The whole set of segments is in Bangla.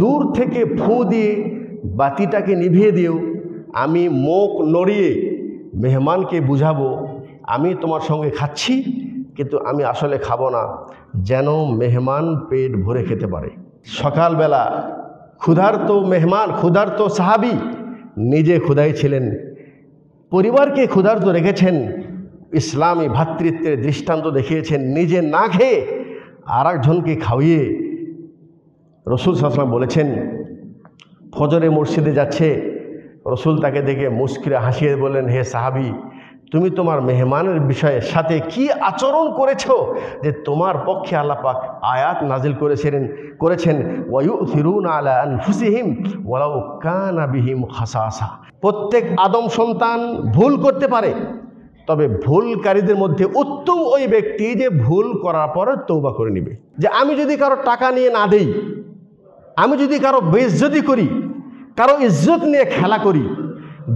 দূর থেকে ফু দিয়ে বাতিটাকে নিভিয়ে দিও আমি মুখ নড়িয়ে মেহমানকে বুঝাবো আমি তোমার সঙ্গে খাচ্ছি কিন্তু আমি আসলে খাবো না যেন মেহমান পেট ভরে খেতে পারে সকালবেলা ক্ষুধার্ত মেহমান ক্ষুধার্ত সাহাবি নিজে ক্ষুধাই ছিলেন পরিবারকে ক্ষুধার্ত রেখেছেন ইসলামী ভাতৃত্বের দৃষ্টান্ত দেখিয়েছেন নিজে না খেয়ে আর একজনকে খাওয়িয়ে রসুল সাহসালাম বলেছেন ফজরে মসজিদে যাচ্ছে রসুল তাকে দেখে মুস্কিরে হাসিয়ে বললেন হে সাহাবি তুমি তোমার মেহমানের বিষয়ের সাথে কি আচরণ করেছ যে তোমার পক্ষে আল্লাপাক আয়াত নাজিল করেছিলেন করেছেন ওয়ু ফিরুন আলা ফুসিহিম ওয়ালাউ কানাবিহিম আসা প্রত্যেক আদম সন্তান ভুল করতে পারে তবে ভুলকারীদের মধ্যে উত্তম ওই ব্যক্তি যে ভুল করার পর তৌবা করে নিবে যে আমি যদি কারো টাকা নিয়ে না দেই আমি যদি কারো বেজ্জতি করি কারো ইজ্জত নিয়ে খেলা করি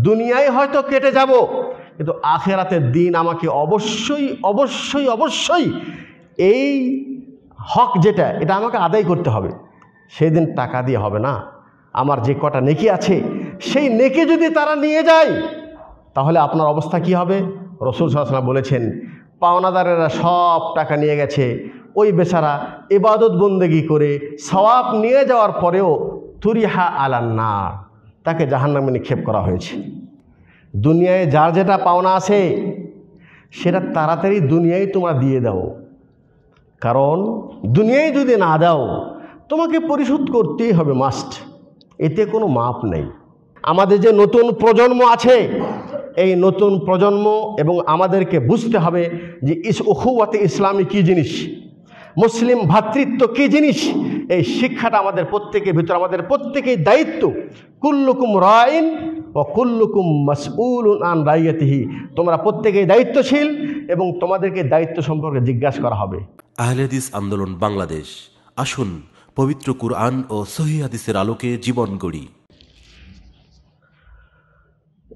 দুনিয়ায় হয়তো কেটে যাব কিন্তু আখেরাতের দিন আমাকে অবশ্যই অবশ্যই অবশ্যই এই হক যেটা এটা আমাকে আদায় করতে হবে সেই দিন টাকা দিয়ে হবে না আমার যে কটা নেকি আছে সেই নেকি যদি তারা নিয়ে যায় তাহলে আপনার অবস্থা কি হবে রসুল সাল্লাহ বলেছেন পাওনাদারেরা সব টাকা নিয়ে গেছে ওই বেচারা এবাদত বন্দেগি করে সওয়াব নিয়ে যাওয়ার পরেও তুরিহা আলান্না তাকে জাহান্নামে নিক্ষেপ করা হয়েছে দুনিয়ায় যার যেটা পাওনা আছে সেটা তাড়াতাড়ি দুনিয়ায় তোমরা দিয়ে দাও কারণ দুনিয়ায় যদি না দাও তোমাকে পরিশোধ করতেই হবে মাস্ট এতে কোনো মাপ নেই আমাদের যে নতুন প্রজন্ম আছে এই নতুন প্রজন্ম এবং আমাদেরকে বুঝতে হবে যে ইস ওখুয়াতে ইসলামী কী জিনিস মুসলিম ভ্রাতৃত্ব কী জিনিস এই শিক্ষাটা আমাদের প্রত্যেকের ভিতরে আমাদের প্রত্যেকেই দায়িত্ব কুল্লুকুম রাইন ও কুল্লুকুম মসউল আন রাইয়াতিহি তোমরা প্রত্যেকেই দায়িত্বশীল এবং তোমাদেরকে দায়িত্ব সম্পর্কে জিজ্ঞাসা করা হবে আহলেদিস আন্দোলন বাংলাদেশ আসুন পবিত্র কুরআন ও সহিদিসের হাদিসের আলোকে জীবন গড়ি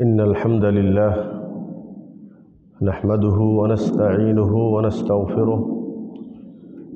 إن الحمد لله نحمده ونستعينه ونستغفره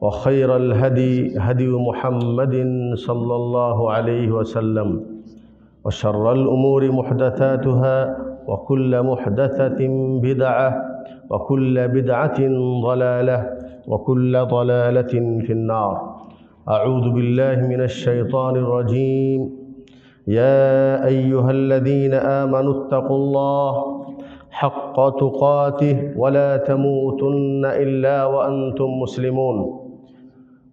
وخير الهدي هدي محمد صلى الله عليه وسلم وشر الأمور محدثاتها وكل محدثة بدعة وكل بدعة ضلالة وكل ضلالة في النار أعوذ بالله من الشيطان الرجيم يا أيها الذين آمنوا اتقوا الله حق تقاته ولا تموتن إلا وأنتم مسلمون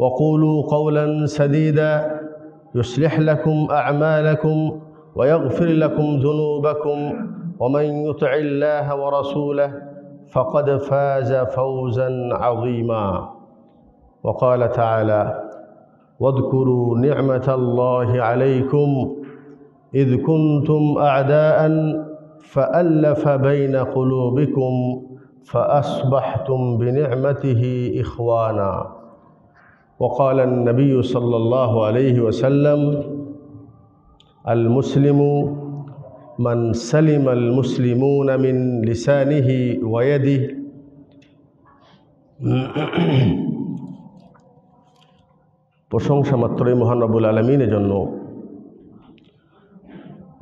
وقولوا قولا سديدا يصلح لكم أعمالكم ويغفر لكم ذنوبكم ومن يطع الله ورسوله فقد فاز فوزا عظيما وقال تعالى واذكروا نعمة الله عليكم إذ كنتم أعداء فألف بين قلوبكم فأصبحتم بنعمته إخوانا وقال النبي صلى الله عليه وسلم المسلم من سلم المسلمون من لسانه ويده প্রশংসা মাত্রই মহানবুল আলমিনের জন্য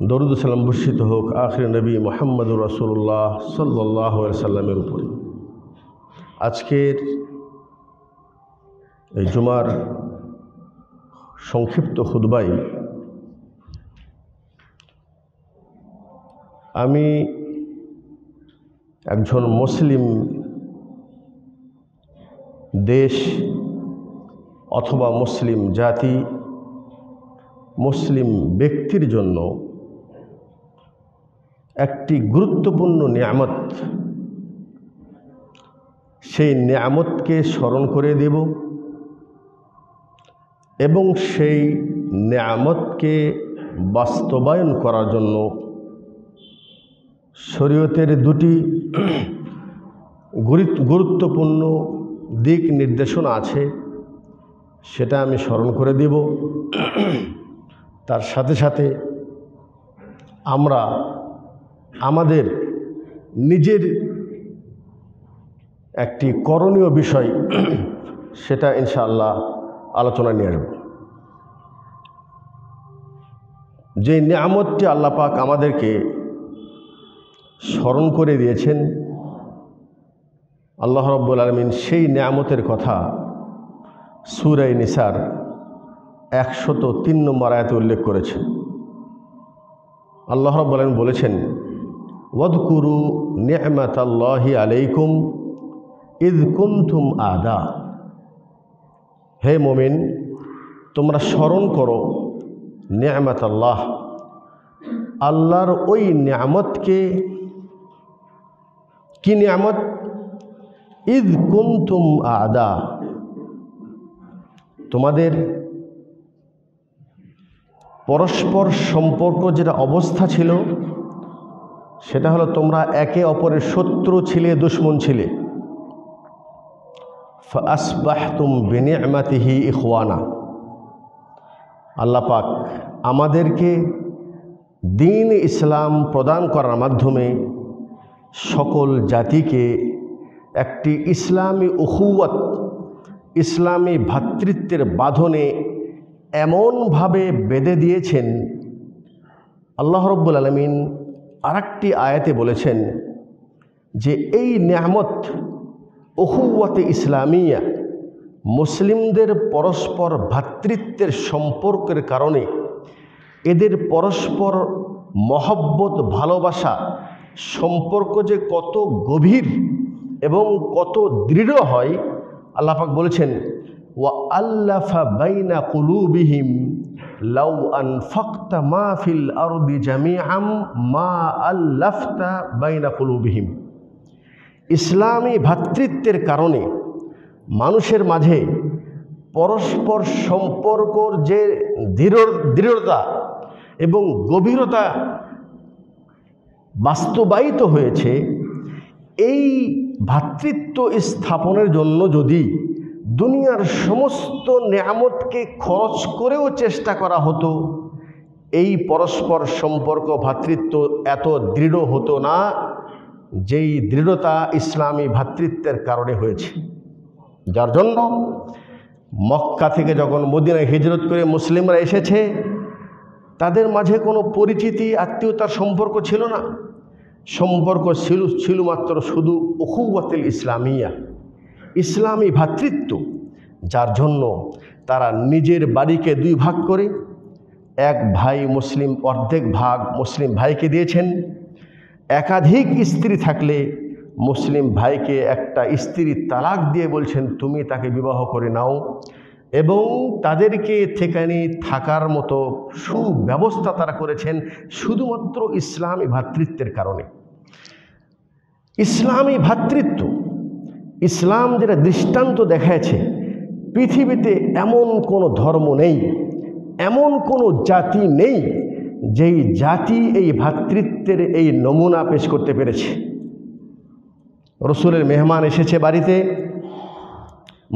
দরুদ সালাম ভূষিত হোক আখির নবী মোহাম্মদুর রসুল্লাহ সাল্লাহ সাল্লামের উপরে আজকের এই জুমার সংক্ষিপ্ত খুদবাই আমি একজন মুসলিম দেশ অথবা মুসলিম জাতি মুসলিম ব্যক্তির জন্য একটি গুরুত্বপূর্ণ নিয়ামত সেই নিয়ামতকে স্মরণ করে দেব এবং সেই নিয়ামতকে বাস্তবায়ন করার জন্য শরীয়তের দুটি গুরুত্বপূর্ণ দিক নির্দেশনা আছে সেটা আমি স্মরণ করে দেব তার সাথে সাথে আমরা আমাদের নিজের একটি করণীয় বিষয় সেটা ইনশাআল্লাহ আলোচনা নিয়ে আসব যে নিয়ামতটি আল্লাপাক আমাদেরকে স্মরণ করে দিয়েছেন আল্লাহ রব্বুল আলমিন সেই নিয়ামতের কথা সুরাই নিসার একশত তিন নম্বর আয়তে উল্লেখ করেছেন আল্লাহ রব্বুল আলমিন বলেছেন ওয়দকুরু নিয়ামত আল্লাহি আলাইকুম ইদ কুমথুম আদা হে মমিন তোমরা স্মরণ করো নিয়ামত আল্লাহ আল্লাহর ওই নিয়ামতকে কি নিয়ামত ঈদ কুন্তুম আদা তোমাদের পরস্পর সম্পর্ক যেটা অবস্থা ছিল সেটা হলো তোমরা একে অপরের শত্রু ছিলে দুশ্মন ছিলে ফাসবাহতুম বেনিয়ামাতিহি ইখওয়ানা আল্লাপাক আমাদেরকে দিন ইসলাম প্রদান করার মাধ্যমে সকল জাতিকে একটি ইসলামী উহুয়ত ইসলামী ভাতৃত্বের বাঁধনে এমনভাবে বেঁধে দিয়েছেন আল্লাহ রব্বুল আলমিন আরেকটি আয়াতে বলেছেন যে এই নেহমত ওহুয়াতে ইসলামিয়া মুসলিমদের পরস্পর ভ্রাতৃত্বের সম্পর্কের কারণে এদের পরস্পর মহব্বত ভালোবাসা সম্পর্ক যে কত গভীর এবং কত দৃঢ় হয় আল্লাপাক বলেছেন ওয়া আল্লাফা বাইনা কুলুবিহিম লাউ আন আনফাক্তা মা ফিল জামি আম মা আল্লাফতা বাইনা কুলুবিহিম ইসলামী ভাতৃত্বের কারণে মানুষের মাঝে পরস্পর সম্পর্কর যে দৃঢ় দৃঢ়তা এবং গভীরতা বাস্তবায়িত হয়েছে এই ভ্রাতৃত্ব স্থাপনের জন্য যদি দুনিয়ার সমস্ত নিয়ামতকে খরচ করেও চেষ্টা করা হতো এই পরস্পর সম্পর্ক ভাতৃত্ব এত দৃঢ় হতো না যেই দৃঢ়তা ইসলামী ভ্রাতৃত্বের কারণে হয়েছে যার জন্য মক্কা থেকে যখন মদিনায় হিজরত করে মুসলিমরা এসেছে তাদের মাঝে কোনো পরিচিতি আত্মীয়তার সম্পর্ক ছিল না সম্পর্ক ছিল ছিল মাত্র শুধু অকুবতিল ইসলামিয়া ইসলামী ভ্রাতৃত্ব যার জন্য তারা নিজের বাড়িকে দুই ভাগ করে এক ভাই মুসলিম অর্ধেক ভাগ মুসলিম ভাইকে দিয়েছেন একাধিক স্ত্রী থাকলে মুসলিম ভাইকে একটা স্ত্রী তালাক দিয়ে বলছেন তুমি তাকে বিবাহ করে নাও এবং তাদেরকে থেকানি থাকার মতো সুব্যবস্থা তারা করেছেন শুধুমাত্র ইসলামী ভাতৃত্বের কারণে ইসলামী ভাতৃত্ব ইসলাম যেটা দৃষ্টান্ত দেখাচ্ছে পৃথিবীতে এমন কোনো ধর্ম নেই এমন কোনো জাতি নেই যেই জাতি এই ভাতৃত্বের এই নমুনা পেশ করতে পেরেছে রসুলের মেহমান এসেছে বাড়িতে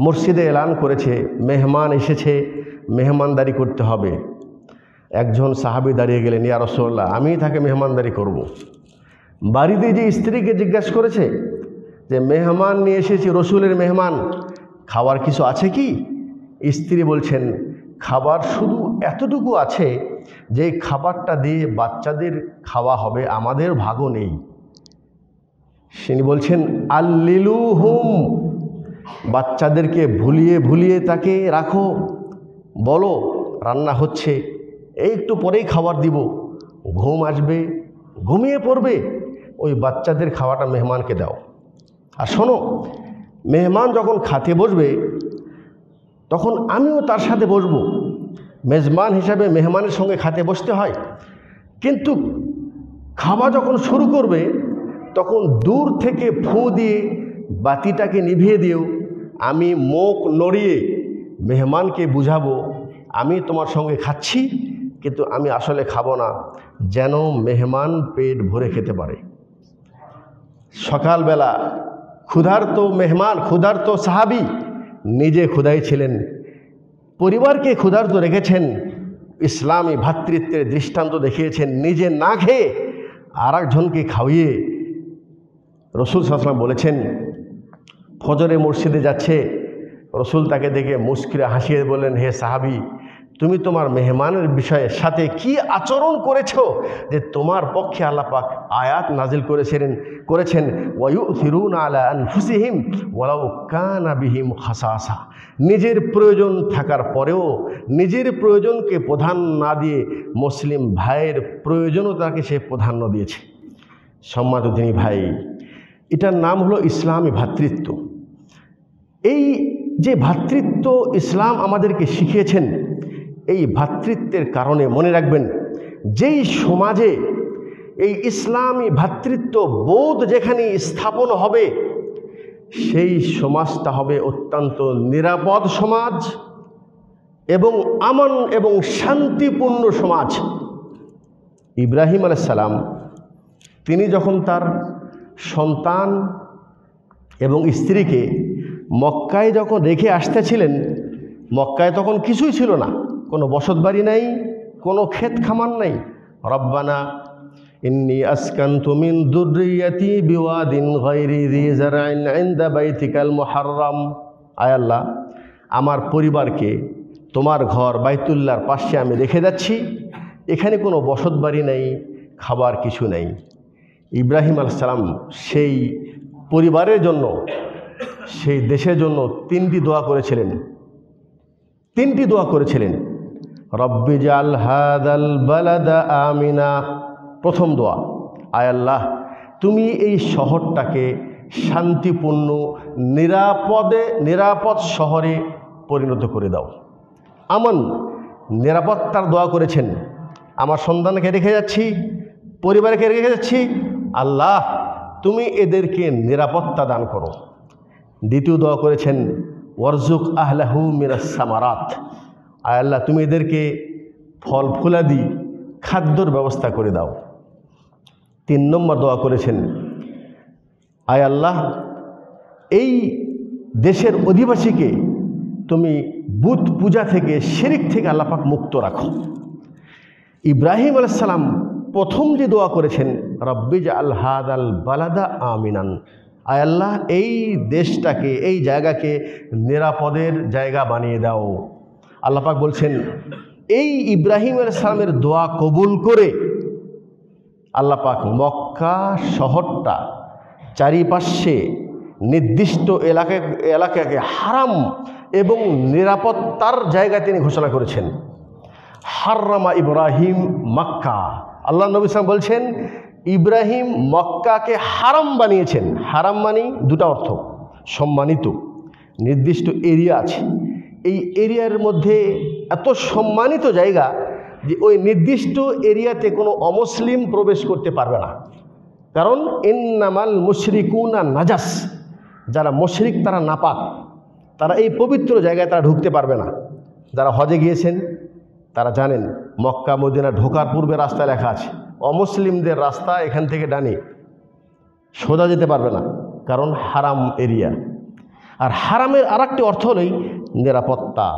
মসজিদে এলান করেছে মেহমান এসেছে মেহমানদারি করতে হবে একজন সাহাবি দাঁড়িয়ে গেলেন ইয়া রসোল্লা আমি তাকে মেহমানদারি করব। বাড়িতে যে স্ত্রীকে জিজ্ঞাসা করেছে যে মেহমান নিয়ে এসেছি রসুলের মেহমান খাওয়ার কিছু আছে কি স্ত্রী বলছেন খাবার শুধু এতটুকু আছে যে খাবারটা দিয়ে বাচ্চাদের খাওয়া হবে আমাদের ভাগও নেই তিনি বলছেন আল্লিলু হুম বাচ্চাদেরকে ভুলিয়ে ভুলিয়ে তাকে রাখো বলো রান্না হচ্ছে এই একটু পরেই খাবার দিব ঘুম আসবে ঘুমিয়ে পড়বে ওই বাচ্চাদের খাওয়াটা মেহমানকে দাও আর শোনো মেহমান যখন খাতে বসবে তখন আমিও তার সাথে বসবো মেজমান হিসাবে মেহমানের সঙ্গে খাতে বসতে হয় কিন্তু খাওয়া যখন শুরু করবে তখন দূর থেকে ফু দিয়ে বাতিটাকে নিভিয়ে দিও আমি মুখ নড়িয়ে মেহমানকে বুঝাবো আমি তোমার সঙ্গে খাচ্ছি কিন্তু আমি আসলে খাবো না যেন মেহমান পেট ভরে খেতে পারে সকালবেলা ক্ষুধার্ত মেহমান ক্ষুধার্ত সাহাবি নিজে ক্ষুধাই ছিলেন পরিবারকে ক্ষুধার্ত রেখেছেন ইসলামী ভাতৃত্বের দৃষ্টান্ত দেখিয়েছেন নিজে না খেয়ে আর একজনকে খাওয়িয়ে রসুল সাহসালাম বলেছেন ফজরে মসজিদে যাচ্ছে রসুল তাকে দেখে মুস্কিরে হাসিয়ে বললেন হে সাহাবি তুমি তোমার মেহমানের বিষয়ের সাথে কি আচরণ করেছ যে তোমার পক্ষে আল্লাপাক আয়াত নাজিল করেছিলেন করেছেন ওয়ু ফিরুন হুসিহিম ওয়ালাউ কানাবিহিম হাসাসা নিজের প্রয়োজন থাকার পরেও নিজের প্রয়োজনকে প্রধান না দিয়ে মুসলিম ভাইয়ের প্রয়োজনও তাকে সে প্রাধান্য দিয়েছে সম্মাত তিনি ভাই এটার নাম হলো ইসলামী ভাতৃত্ব এই যে ভ্রাতৃত্ব ইসলাম আমাদেরকে শিখিয়েছেন এই ভ্রাতৃত্বের কারণে মনে রাখবেন যেই সমাজে এই ইসলামী ভাতৃত্ব বোধ যেখানে স্থাপন হবে সেই সমাজটা হবে অত্যন্ত নিরাপদ সমাজ এবং আমন এবং শান্তিপূর্ণ সমাজ ইব্রাহিম সালাম তিনি যখন তার সন্তান এবং স্ত্রীকে মক্কায় যখন রেখে আসতেছিলেন মক্কায় তখন কিছুই ছিল না কোনো বসত বাড়ি নাই কোনো ক্ষেত খামার নাই রব্বানা ইন্নি আসকান্ত মিন দুর্রিয়াতি বিওয়াদিন গৈরি রিজারাইন আইন্দা বাইতিকাল মোহারম আয়াল্লাহ আমার পরিবারকে তোমার ঘর বাইতুল্লার পাশে আমি রেখে যাচ্ছি এখানে কোনো বসত বাড়ি নাই খাবার কিছু নেই ইব্রাহিম আল সালাম সেই পরিবারের জন্য সেই দেশের জন্য তিনটি দোয়া করেছিলেন তিনটি দোয়া করেছিলেন জাল হাদাল বালাদা আমিনা প্রথম দোয়া আয় আল্লাহ তুমি এই শহরটাকে শান্তিপূর্ণ নিরাপদে নিরাপদ শহরে পরিণত করে দাও আমন নিরাপত্তার দোয়া করেছেন আমার সন্তানকে রেখে যাচ্ছি পরিবারকে রেখে যাচ্ছি আল্লাহ তুমি এদেরকে নিরাপত্তা দান করো দ্বিতীয় দোয়া করেছেন ওয়ারজুক আহলাহু মিরাসামারাত আয় আল্লাহ তুমি এদেরকে ফল ফুলাদি খাদ্যর ব্যবস্থা করে দাও তিন নম্বর দোয়া করেছেন আয় আল্লাহ এই দেশের অধিবাসীকে তুমি বুধ পূজা থেকে শিরিক থেকে আল্লাপাক মুক্ত রাখো ইব্রাহিম আলাইসালাম প্রথম যে দোয়া করেছেন রব্বিজ আলহাদ আল বালাদা আমিনান আয় আল্লাহ এই দেশটাকে এই জায়গাকে নিরাপদের জায়গা বানিয়ে দাও আল্লাপাক বলছেন এই ইব্রাহিম সালামের দোয়া কবুল করে আল্লাপাক মক্কা শহরটা চারিপাশে নির্দিষ্ট এলাকা এলাকাকে হারাম এবং নিরাপত্তার জায়গায় তিনি ঘোষণা করেছেন হাররামা ইব্রাহিম মক্কা আল্লাহ নবী ইসলাম বলছেন ইব্রাহিম মক্কাকে হারাম বানিয়েছেন হারাম মানি দুটা অর্থ সম্মানিত নির্দিষ্ট এরিয়া আছে এই এরিয়ার মধ্যে এত সম্মানিত জায়গা যে ওই নির্দিষ্ট এরিয়াতে কোনো অমুসলিম প্রবেশ করতে পারবে না কারণ এন্নামাল মুশরিকুনা নাজাস যারা মুশরিক তারা নাপাক তারা এই পবিত্র জায়গায় তারা ঢুকতে পারবে না যারা হজে গিয়েছেন তারা জানেন মক্কা মদিনা ঢোকার পূর্বে রাস্তা লেখা আছে অমুসলিমদের রাস্তা এখান থেকে ডানে সোজা যেতে পারবে না কারণ হারাম এরিয়া আর হারামের আর একটি অর্থ হলেই নিরাপত্তা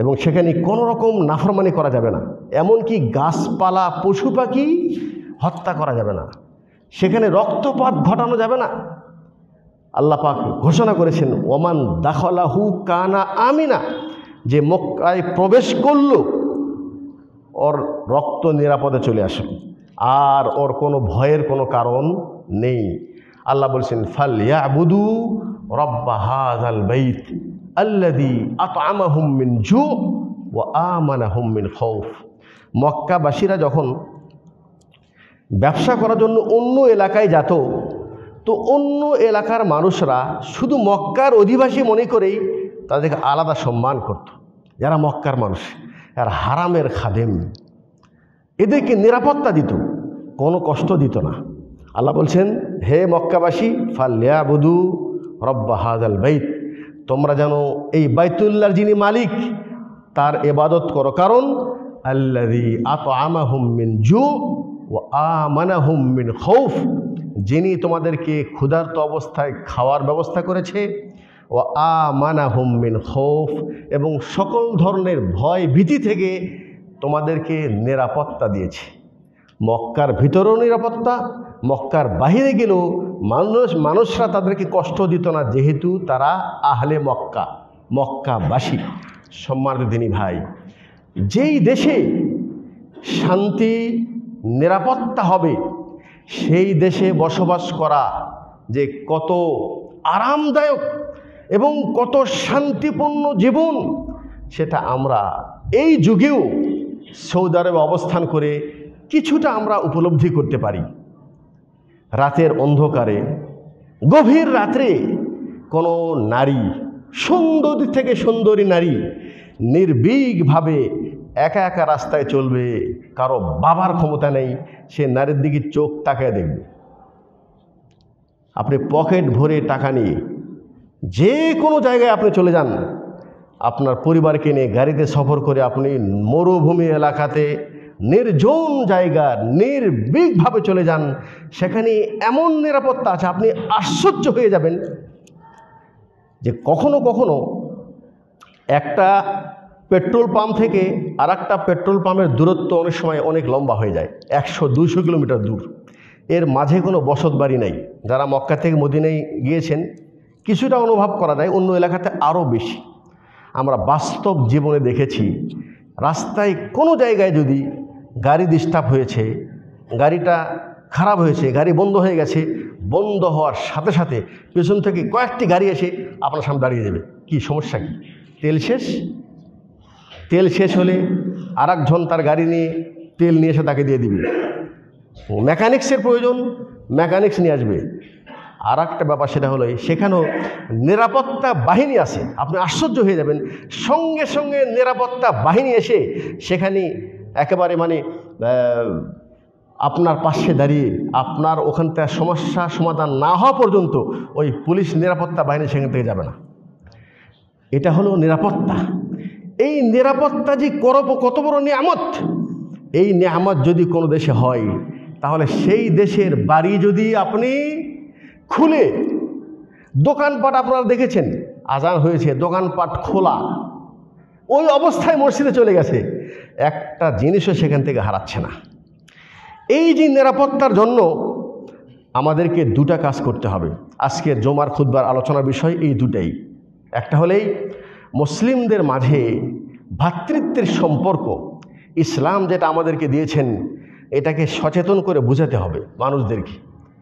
এবং সেখানে কোনো রকম নাফরমানি করা যাবে না এমনকি গাছপালা পশু পাখি হত্যা করা যাবে না সেখানে রক্তপাত ঘটানো যাবে না আল্লাহ পাক ঘোষণা করেছেন ওমান হু কানা আমিনা যে মক্কায় প্রবেশ করল ওর রক্ত নিরাপদে চলে আসে আর ওর কোনো ভয়ের কোনো কারণ নেই আল্লাহ বলছেন ফাল বুধু রব্বা হাজাল বাইত আল্লাদি আতআমা হুম্মিন জু ও খৌফ মক্কাবাসীরা যখন ব্যবসা করার জন্য অন্য এলাকায় যেত তো অন্য এলাকার মানুষরা শুধু মক্কার অধিবাসী মনে করেই তাদেরকে আলাদা সম্মান করত। যারা মক্কার মানুষ আর হারামের খাদেম এদেরকে নিরাপত্তা দিত কোনো কষ্ট দিত না আল্লাহ বলছেন হে মক্কাবাসী ফাল্লিয়া বধূ রব্বা হাজাল বাইত তোমরা যেন এই বাইতুল্লার যিনি মালিক তার এবাদত করো কারণ আল্লাহি আত আমা মিন জু ও আমানা মিন খৌফ যিনি তোমাদেরকে ক্ষুধার্ত অবস্থায় খাওয়ার ব্যবস্থা করেছে ও আমানা মিন খৌফ এবং সকল ধরনের ভয় ভীতি থেকে তোমাদেরকে নিরাপত্তা দিয়েছে মক্কার ভিতরেও নিরাপত্তা মক্কার বাহিরে গেলেও মানুষ মানুষরা তাদেরকে কষ্ট দিত না যেহেতু তারা আহলে মক্কা মক্কাবাসী সম্মানিত দিনী ভাই যেই দেশে শান্তি নিরাপত্তা হবে সেই দেশে বসবাস করা যে কত আরামদায়ক এবং কত শান্তিপূর্ণ জীবন সেটা আমরা এই যুগেও সৌদি আরবে অবস্থান করে কিছুটা আমরা উপলব্ধি করতে পারি রাতের অন্ধকারে গভীর রাত্রে কোনো নারী সুন্দরী থেকে সুন্দরী নারী নির্বিঘভাবে একা একা রাস্তায় চলবে কারো বাবার ক্ষমতা নেই সে নারীর দিকে চোখ তাকায় দেখবে আপনি পকেট ভরে টাকা নিয়ে যে কোনো জায়গায় আপনি চলে যান আপনার পরিবারকে নিয়ে গাড়িতে সফর করে আপনি মরুভূমি এলাকাতে নির্জন জায়গা নির্বিঘভাবে চলে যান সেখানে এমন নিরাপত্তা আছে আপনি আশ্চর্য হয়ে যাবেন যে কখনো কখনো একটা পেট্রোল পাম্প থেকে আর একটা পেট্রোল পাম্পের দূরত্ব অনেক সময় অনেক লম্বা হয়ে যায় একশো দুশো কিলোমিটার দূর এর মাঝে কোনো বসত বাড়ি নাই যারা মক্কা থেকে মদিনায় গিয়েছেন কিছুটা অনুভব করা যায় অন্য এলাকাতে আরও বেশি আমরা বাস্তব জীবনে দেখেছি রাস্তায় কোনো জায়গায় যদি গাড়ি ডিস্টার্ব হয়েছে গাড়িটা খারাপ হয়েছে গাড়ি বন্ধ হয়ে গেছে বন্ধ হওয়ার সাথে সাথে পেছন থেকে কয়েকটি গাড়ি এসে আপনার সামনে দাঁড়িয়ে দেবে কি সমস্যা কি তেল শেষ তেল শেষ হলে আর একজন তার গাড়ি নিয়ে তেল নিয়ে এসে তাকে দিয়ে দিবে মেকানিক্সের প্রয়োজন মেকানিক্স নিয়ে আসবে আর একটা ব্যাপার সেটা হলো সেখানেও নিরাপত্তা বাহিনী আছে আপনি আশ্চর্য হয়ে যাবেন সঙ্গে সঙ্গে নিরাপত্তা বাহিনী এসে সেখানে একেবারে মানে আপনার পাশে দাঁড়িয়ে আপনার ওখানকার সমস্যা সমাধান না হওয়া পর্যন্ত ওই পুলিশ নিরাপত্তা বাহিনী সেখান থেকে যাবে না এটা হলো নিরাপত্তা এই নিরাপত্তা যে করব কত বড় নিয়ামত এই নিয়ামত যদি কোনো দেশে হয় তাহলে সেই দেশের বাড়ি যদি আপনি খুলে দোকানপাট আপনারা দেখেছেন আজান হয়েছে দোকানপাট খোলা ওই অবস্থায় মসজিদে চলে গেছে একটা জিনিসও সেখান থেকে হারাচ্ছে না এই যে নিরাপত্তার জন্য আমাদেরকে দুটা কাজ করতে হবে আজকের জমার খুদ্বার আলোচনার বিষয় এই দুটাই একটা হলেই মুসলিমদের মাঝে ভাতৃত্বের সম্পর্ক ইসলাম যেটা আমাদেরকে দিয়েছেন এটাকে সচেতন করে বুঝাতে হবে মানুষদেরকে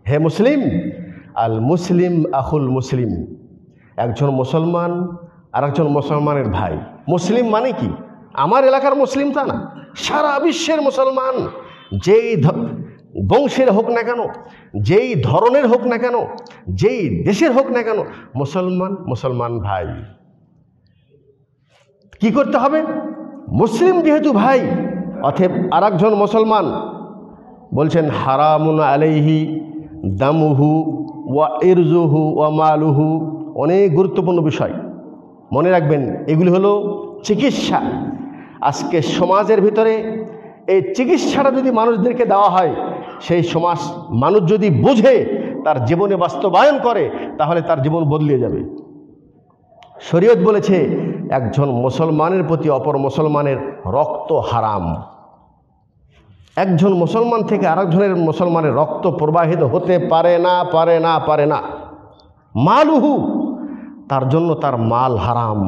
হে মুসলিম আল মুসলিম আহুল মুসলিম একজন মুসলমান আর একজন মুসলমানের ভাই মুসলিম মানে কি আমার এলাকার মুসলিম তা না সারা বিশ্বের মুসলমান যেই বংশের হোক না কেন যেই ধরনের হোক না কেন যেই দেশের হোক না কেন মুসলমান মুসলমান ভাই কি করতে হবে মুসলিম যেহেতু ভাই অথব আর একজন মুসলমান বলছেন হারামুন আলাইহি দামুহু ওয়া ইরজুহু ওয়া মালুহু অনেক গুরুত্বপূর্ণ বিষয় মনে রাখবেন এগুলি হলো চিকিৎসা আজকে সমাজের ভিতরে এই চিকিৎসাটা যদি মানুষদেরকে দেওয়া হয় সেই সমাজ মানুষ যদি বুঝে তার জীবনে বাস্তবায়ন করে তাহলে তার জীবন বদলিয়ে যাবে শরীয়ত বলেছে একজন মুসলমানের প্রতি অপর মুসলমানের রক্ত হারাম একজন মুসলমান থেকে আরেকজনের মুসলমানের রক্ত প্রবাহিত হতে পারে না পারে না পারে না মালুহু তার জন্য তার মাল হারাম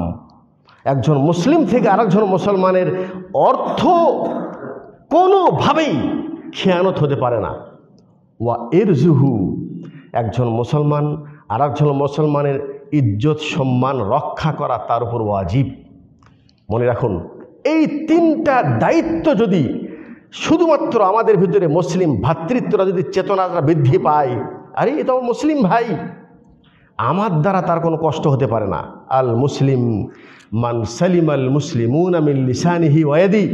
একজন মুসলিম থেকে আরেকজন মুসলমানের অর্থ কোনোভাবেই খেয়ানত হতে পারে না ওয়া এর জুহু একজন মুসলমান আর একজন মুসলমানের ইজ্জত সম্মান রক্ষা করা তার উপর ওয়াজিব মনে রাখুন এই তিনটা দায়িত্ব যদি শুধুমাত্র আমাদের ভিতরে মুসলিম ভাতৃত্বরা যদি চেতনাটা বৃদ্ধি পায় আরে তো মুসলিম ভাই আমার দ্বারা তার কোনো কষ্ট হতে পারে না আল মুসলিম মান সালিম আল মুসলিমুন আমিন লিসানিহি ওয়েদি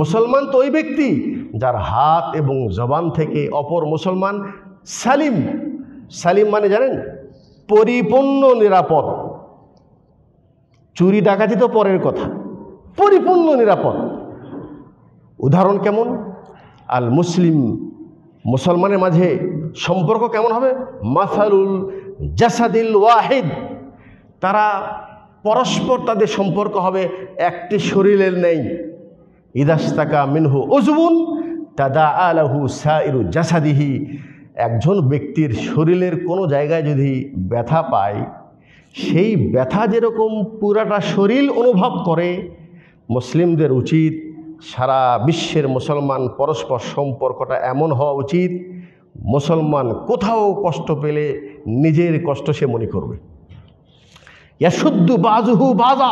মুসলমান তো ওই ব্যক্তি যার হাত এবং জবান থেকে অপর মুসলমান সালিম সালিম মানে জানেন পরিপূর্ণ নিরাপদ চুরি ডাকাতি তো পরের কথা পরিপূর্ণ নিরাপদ উদাহরণ কেমন আল মুসলিম মুসলমানের মাঝে সম্পর্ক কেমন হবে মাসালুল জাসাদিল ওয়াহিদ তারা পরস্পর তাদের সম্পর্ক হবে একটি শরীরের নেই ইদাস্তাকা মিনহু উজবুন তাদা আলহু সাইরু জাসাদিহি একজন ব্যক্তির শরীরের কোনো জায়গায় যদি ব্যথা পায় সেই ব্যথা যেরকম পুরাটা শরীর অনুভব করে মুসলিমদের উচিত সারা বিশ্বের মুসলমান পরস্পর সম্পর্কটা এমন হওয়া উচিত মুসলমান কোথাও কষ্ট পেলে নিজের কষ্ট সে মনে করবে শুদ্ধ বাজুহু বাজা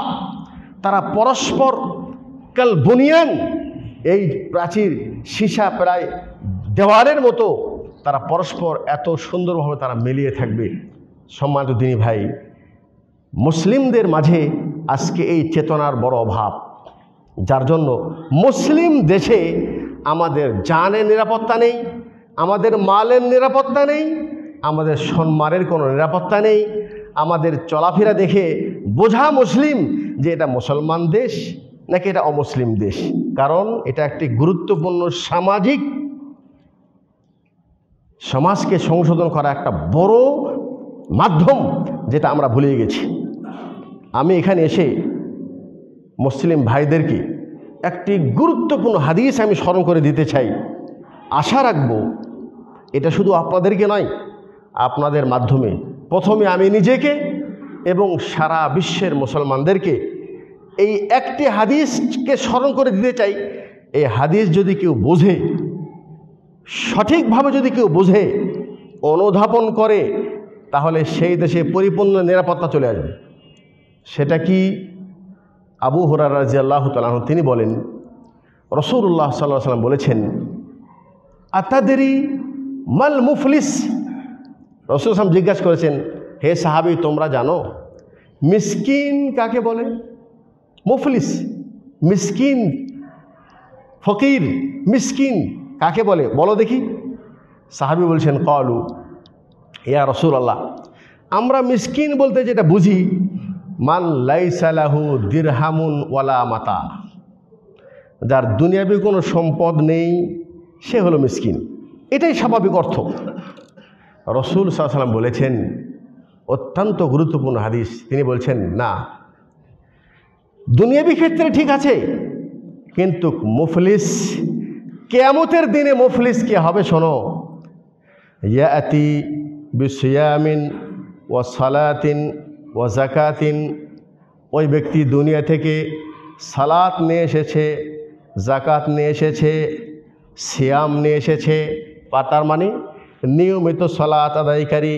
তারা পরস্পর কাল বুনিয়ান এই প্রাচীর সীসা প্রায় দেওয়ালের মতো তারা পরস্পর এত সুন্দরভাবে তারা মিলিয়ে থাকবে সম্মানিত দিনী ভাই মুসলিমদের মাঝে আজকে এই চেতনার বড় অভাব যার জন্য মুসলিম দেশে আমাদের জানের নিরাপত্তা নেই আমাদের মালের নিরাপত্তা নেই আমাদের সম্মানের কোনো নিরাপত্তা নেই আমাদের চলাফেরা দেখে বোঝা মুসলিম যে এটা মুসলমান দেশ নাকি এটা অমুসলিম দেশ কারণ এটা একটি গুরুত্বপূর্ণ সামাজিক সমাজকে সংশোধন করা একটা বড় মাধ্যম যেটা আমরা ভুলে গেছি আমি এখানে এসে মুসলিম ভাইদেরকে একটি গুরুত্বপূর্ণ হাদিস আমি স্মরণ করে দিতে চাই আশা রাখব এটা শুধু আপনাদেরকে নয় আপনাদের মাধ্যমে প্রথমে আমি নিজেকে এবং সারা বিশ্বের মুসলমানদেরকে এই একটি হাদিসকে স্মরণ করে দিতে চাই এই হাদিস যদি কেউ বোঝে সঠিকভাবে যদি কেউ বোঝে অনুধাবন করে তাহলে সেই দেশে পরিপূর্ণ নিরাপত্তা চলে আসবে সেটা কি আবু হরার রাজি আল্লাহ তালাহ তিনি বলেন রসুল্লাহ সাল্লাহ সাল্লাম বলেছেন আতাদেরি মাল মুফলিস আসলাম জিজ্ঞাসা করেছেন হে সাহাবি তোমরা জানো মিসকিন কাকে বলে মুফলিস মিসকিন ফকির মিসকিন কাকে বলে বলো দেখি সাহাবি বলছেন কলু ইয়া রসুল আল্লাহ আমরা মিসকিন বলতে যেটা বুঝি মান লাইসালাহু দিরহামুন ওয়ালা মাতা যার দুনিয়াবি কোনো সম্পদ নেই সে হলো মিসকিন এটাই স্বাভাবিক অর্থ রসুল সাল্লাম বলেছেন অত্যন্ত গুরুত্বপূর্ণ হাদিস তিনি বলছেন না দুনিয়াবি ক্ষেত্রে ঠিক আছে কিন্তু মুফলিস কেয়ামতের দিনে মুফলিস কে হবে শোনো ইয়াতি বিসিয়ামিন ও সালাতিন ও জাকাতিন ওই ব্যক্তি দুনিয়া থেকে সালাত নিয়ে এসেছে জাকাত নিয়ে এসেছে শ্যাম নিয়ে এসেছে পাতার মানে নিয়মিত সলাত আদায়কারী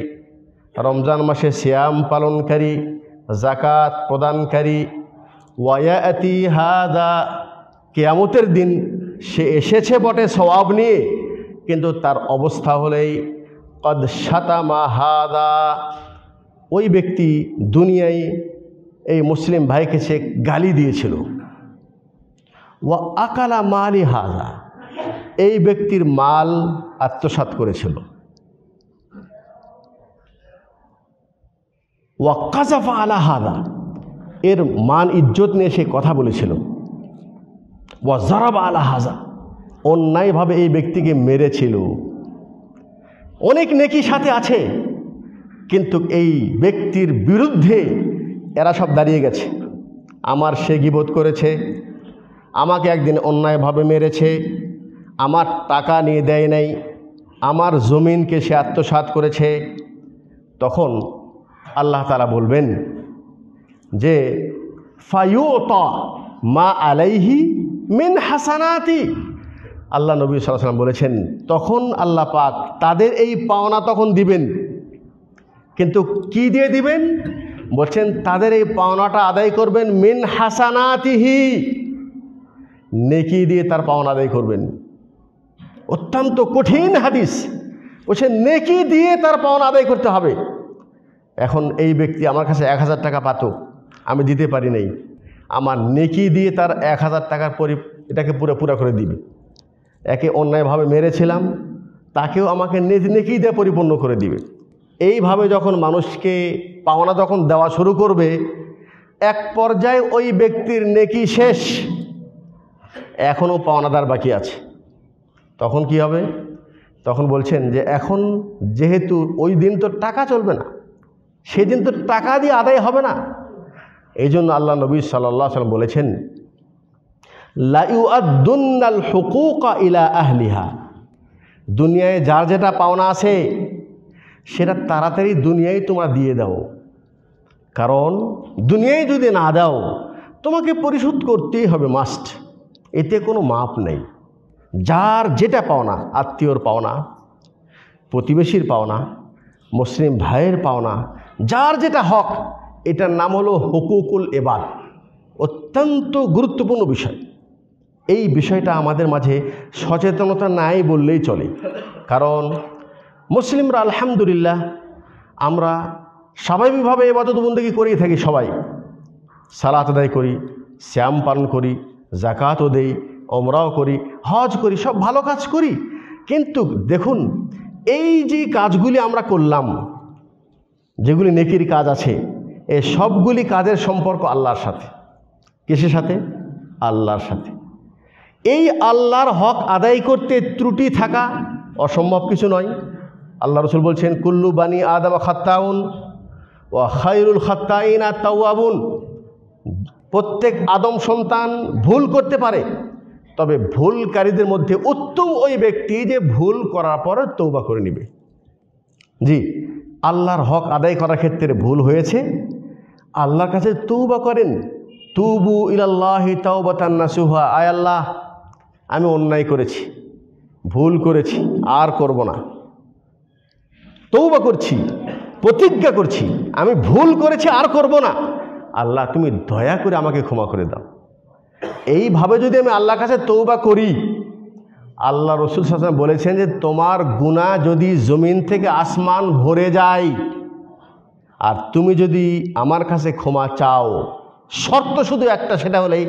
রমজান মাসে শ্যাম পালনকারী জাকাত প্রদানকারী ওয়ায়াতি হাদা কেয়ামতের দিন সে এসেছে বটে সবাব নিয়ে কিন্তু তার অবস্থা হলেই কদ সাতামা হাদা ওই ব্যক্তি দুনিয়ায় এই মুসলিম ভাইকে সে গালি দিয়েছিল ওয়া আকালা মালি হাজা এই ব্যক্তির মাল আত্মসাত করেছিল ওয়াক্কাজাফা আলা হাদা এর মান ইজ্জত নিয়ে সে কথা বলেছিল ওয়াজারাবা আলা হাজা অন্যায়ভাবে এই ব্যক্তিকে মেরেছিল অনেক নেকি সাথে আছে কিন্তু এই ব্যক্তির বিরুদ্ধে এরা সব দাঁড়িয়ে গেছে আমার সে গিবোধ করেছে আমাকে একদিন অন্যায়ভাবে মেরেছে আমার টাকা নিয়ে দেয় নাই আমার জমিনকে সে আত্মসাত করেছে তখন আল্লাহ তালা বলবেন যে ফায়ুত মা আলাইহি মিন হাসানাতি আল্লাহ নবী সাল্লাম বলেছেন তখন আল্লাহ পাক তাদের এই পাওনা তখন দিবেন কিন্তু কি দিয়ে দিবেন বলছেন তাদের এই পাওনাটা আদায় করবেন মিন হাসানাতিহি নেকি দিয়ে তার পাওনা আদায় করবেন অত্যন্ত কঠিন হাদিস বলছেন নেকি দিয়ে তার পাওনা আদায় করতে হবে এখন এই ব্যক্তি আমার কাছে এক হাজার টাকা পাত আমি দিতে পারি নাই আমার নেকি দিয়ে তার এক হাজার টাকার পরি এটাকে পুরো পুরা করে দিবে একে অন্যায়ভাবে মেরেছিলাম তাকেও আমাকে নেকি দিয়ে পরিপূর্ণ করে দিবে এইভাবে যখন মানুষকে পাওনা যখন দেওয়া শুরু করবে এক পর্যায়ে ওই ব্যক্তির নেকি শেষ এখনও পাওনাদার বাকি আছে তখন কি হবে তখন বলছেন যে এখন যেহেতু ওই দিন তো টাকা চলবে না সেদিন তো টাকা দিয়ে আদায় হবে না এই জন্য আল্লাহ নবী সাল্লা সাল্লাম বলেছেন লাউদ্দুন্নাল হকুকা ইলা আহলিহা দুনিয়ায় যার যেটা পাওনা আছে সেটা তাড়াতাড়ি দুনিয়ায় তোমরা দিয়ে দাও কারণ দুনিয়ায় যদি না দাও তোমাকে পরিশোধ করতেই হবে মাস্ট এতে কোনো মাপ নেই যার যেটা পাওনা আত্মীয়র পাওনা প্রতিবেশীর পাওনা মুসলিম ভাইয়ের পাওনা যার যেটা হক এটার নাম হলো হকুকুল এবার অত্যন্ত গুরুত্বপূর্ণ বিষয় এই বিষয়টা আমাদের মাঝে সচেতনতা নাই বললেই চলে কারণ মুসলিমরা আলহামদুলিল্লাহ আমরা স্বাভাবিকভাবে এবাদত বন্দী করেই থাকি সবাই সালাত আদায় করি শ্যাম পালন করি জাকাতও দেই অমরাও করি হজ করি সব ভালো কাজ করি কিন্তু দেখুন এই যে কাজগুলি আমরা করলাম যেগুলি নেকির কাজ আছে এই সবগুলি কাজের সম্পর্ক আল্লাহর সাথে কিসের সাথে আল্লাহর সাথে এই আল্লাহর হক আদায় করতে ত্রুটি থাকা অসম্ভব কিছু নয় আল্লাহ রসুল বলছেন কুল্লু বাণী আদাব খাত্তাউন ও খায়রুল আর তাওয়াবুন প্রত্যেক আদম সন্তান ভুল করতে পারে তবে ভুলকারীদের মধ্যে উত্তম ওই ব্যক্তি যে ভুল করার পর তৌবা করে নিবে জি আল্লাহর হক আদায় করার ক্ষেত্রে ভুল হয়েছে আল্লাহর কাছে তৌবা করেন তুবু ইলাল্লাহি তাওবাতান্না সুহা আয় আল্লাহ আমি অন্যায় করেছি ভুল করেছি আর করব না তৌবা করছি প্রতিজ্ঞা করছি আমি ভুল করেছি আর করব না আল্লাহ তুমি দয়া করে আমাকে ক্ষমা করে দাও এইভাবে যদি আমি আল্লাহর কাছে তৌবা করি আল্লাহ রসুল হাসান বলেছেন যে তোমার গুণা যদি জমিন থেকে আসমান ভরে যায় আর তুমি যদি আমার কাছে ক্ষমা চাও শর্ত শুধু একটা সেটা হলেই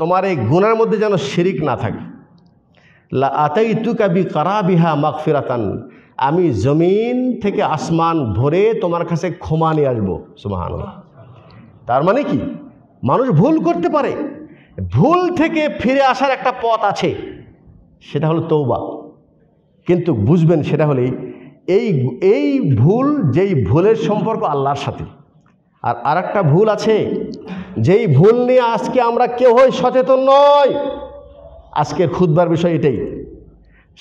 তোমার এই গুণার মধ্যে যেন শিরিক না থাকে আতাই তু কাবি কারা বিহা মাকফিরাতান আমি জমিন থেকে আসমান ভরে তোমার কাছে ক্ষমা নিয়ে আসবো সুমাহান তার মানে কি মানুষ ভুল করতে পারে ভুল থেকে ফিরে আসার একটা পথ আছে সেটা হলো তৌবা কিন্তু বুঝবেন সেটা হলেই এই এই ভুল যেই ভুলের সম্পর্ক আল্লাহর সাথে আর আরেকটা ভুল আছে যেই ভুল নিয়ে আজকে আমরা কেউই সচেতন নয় আজকের খুদবার বিষয় এটাই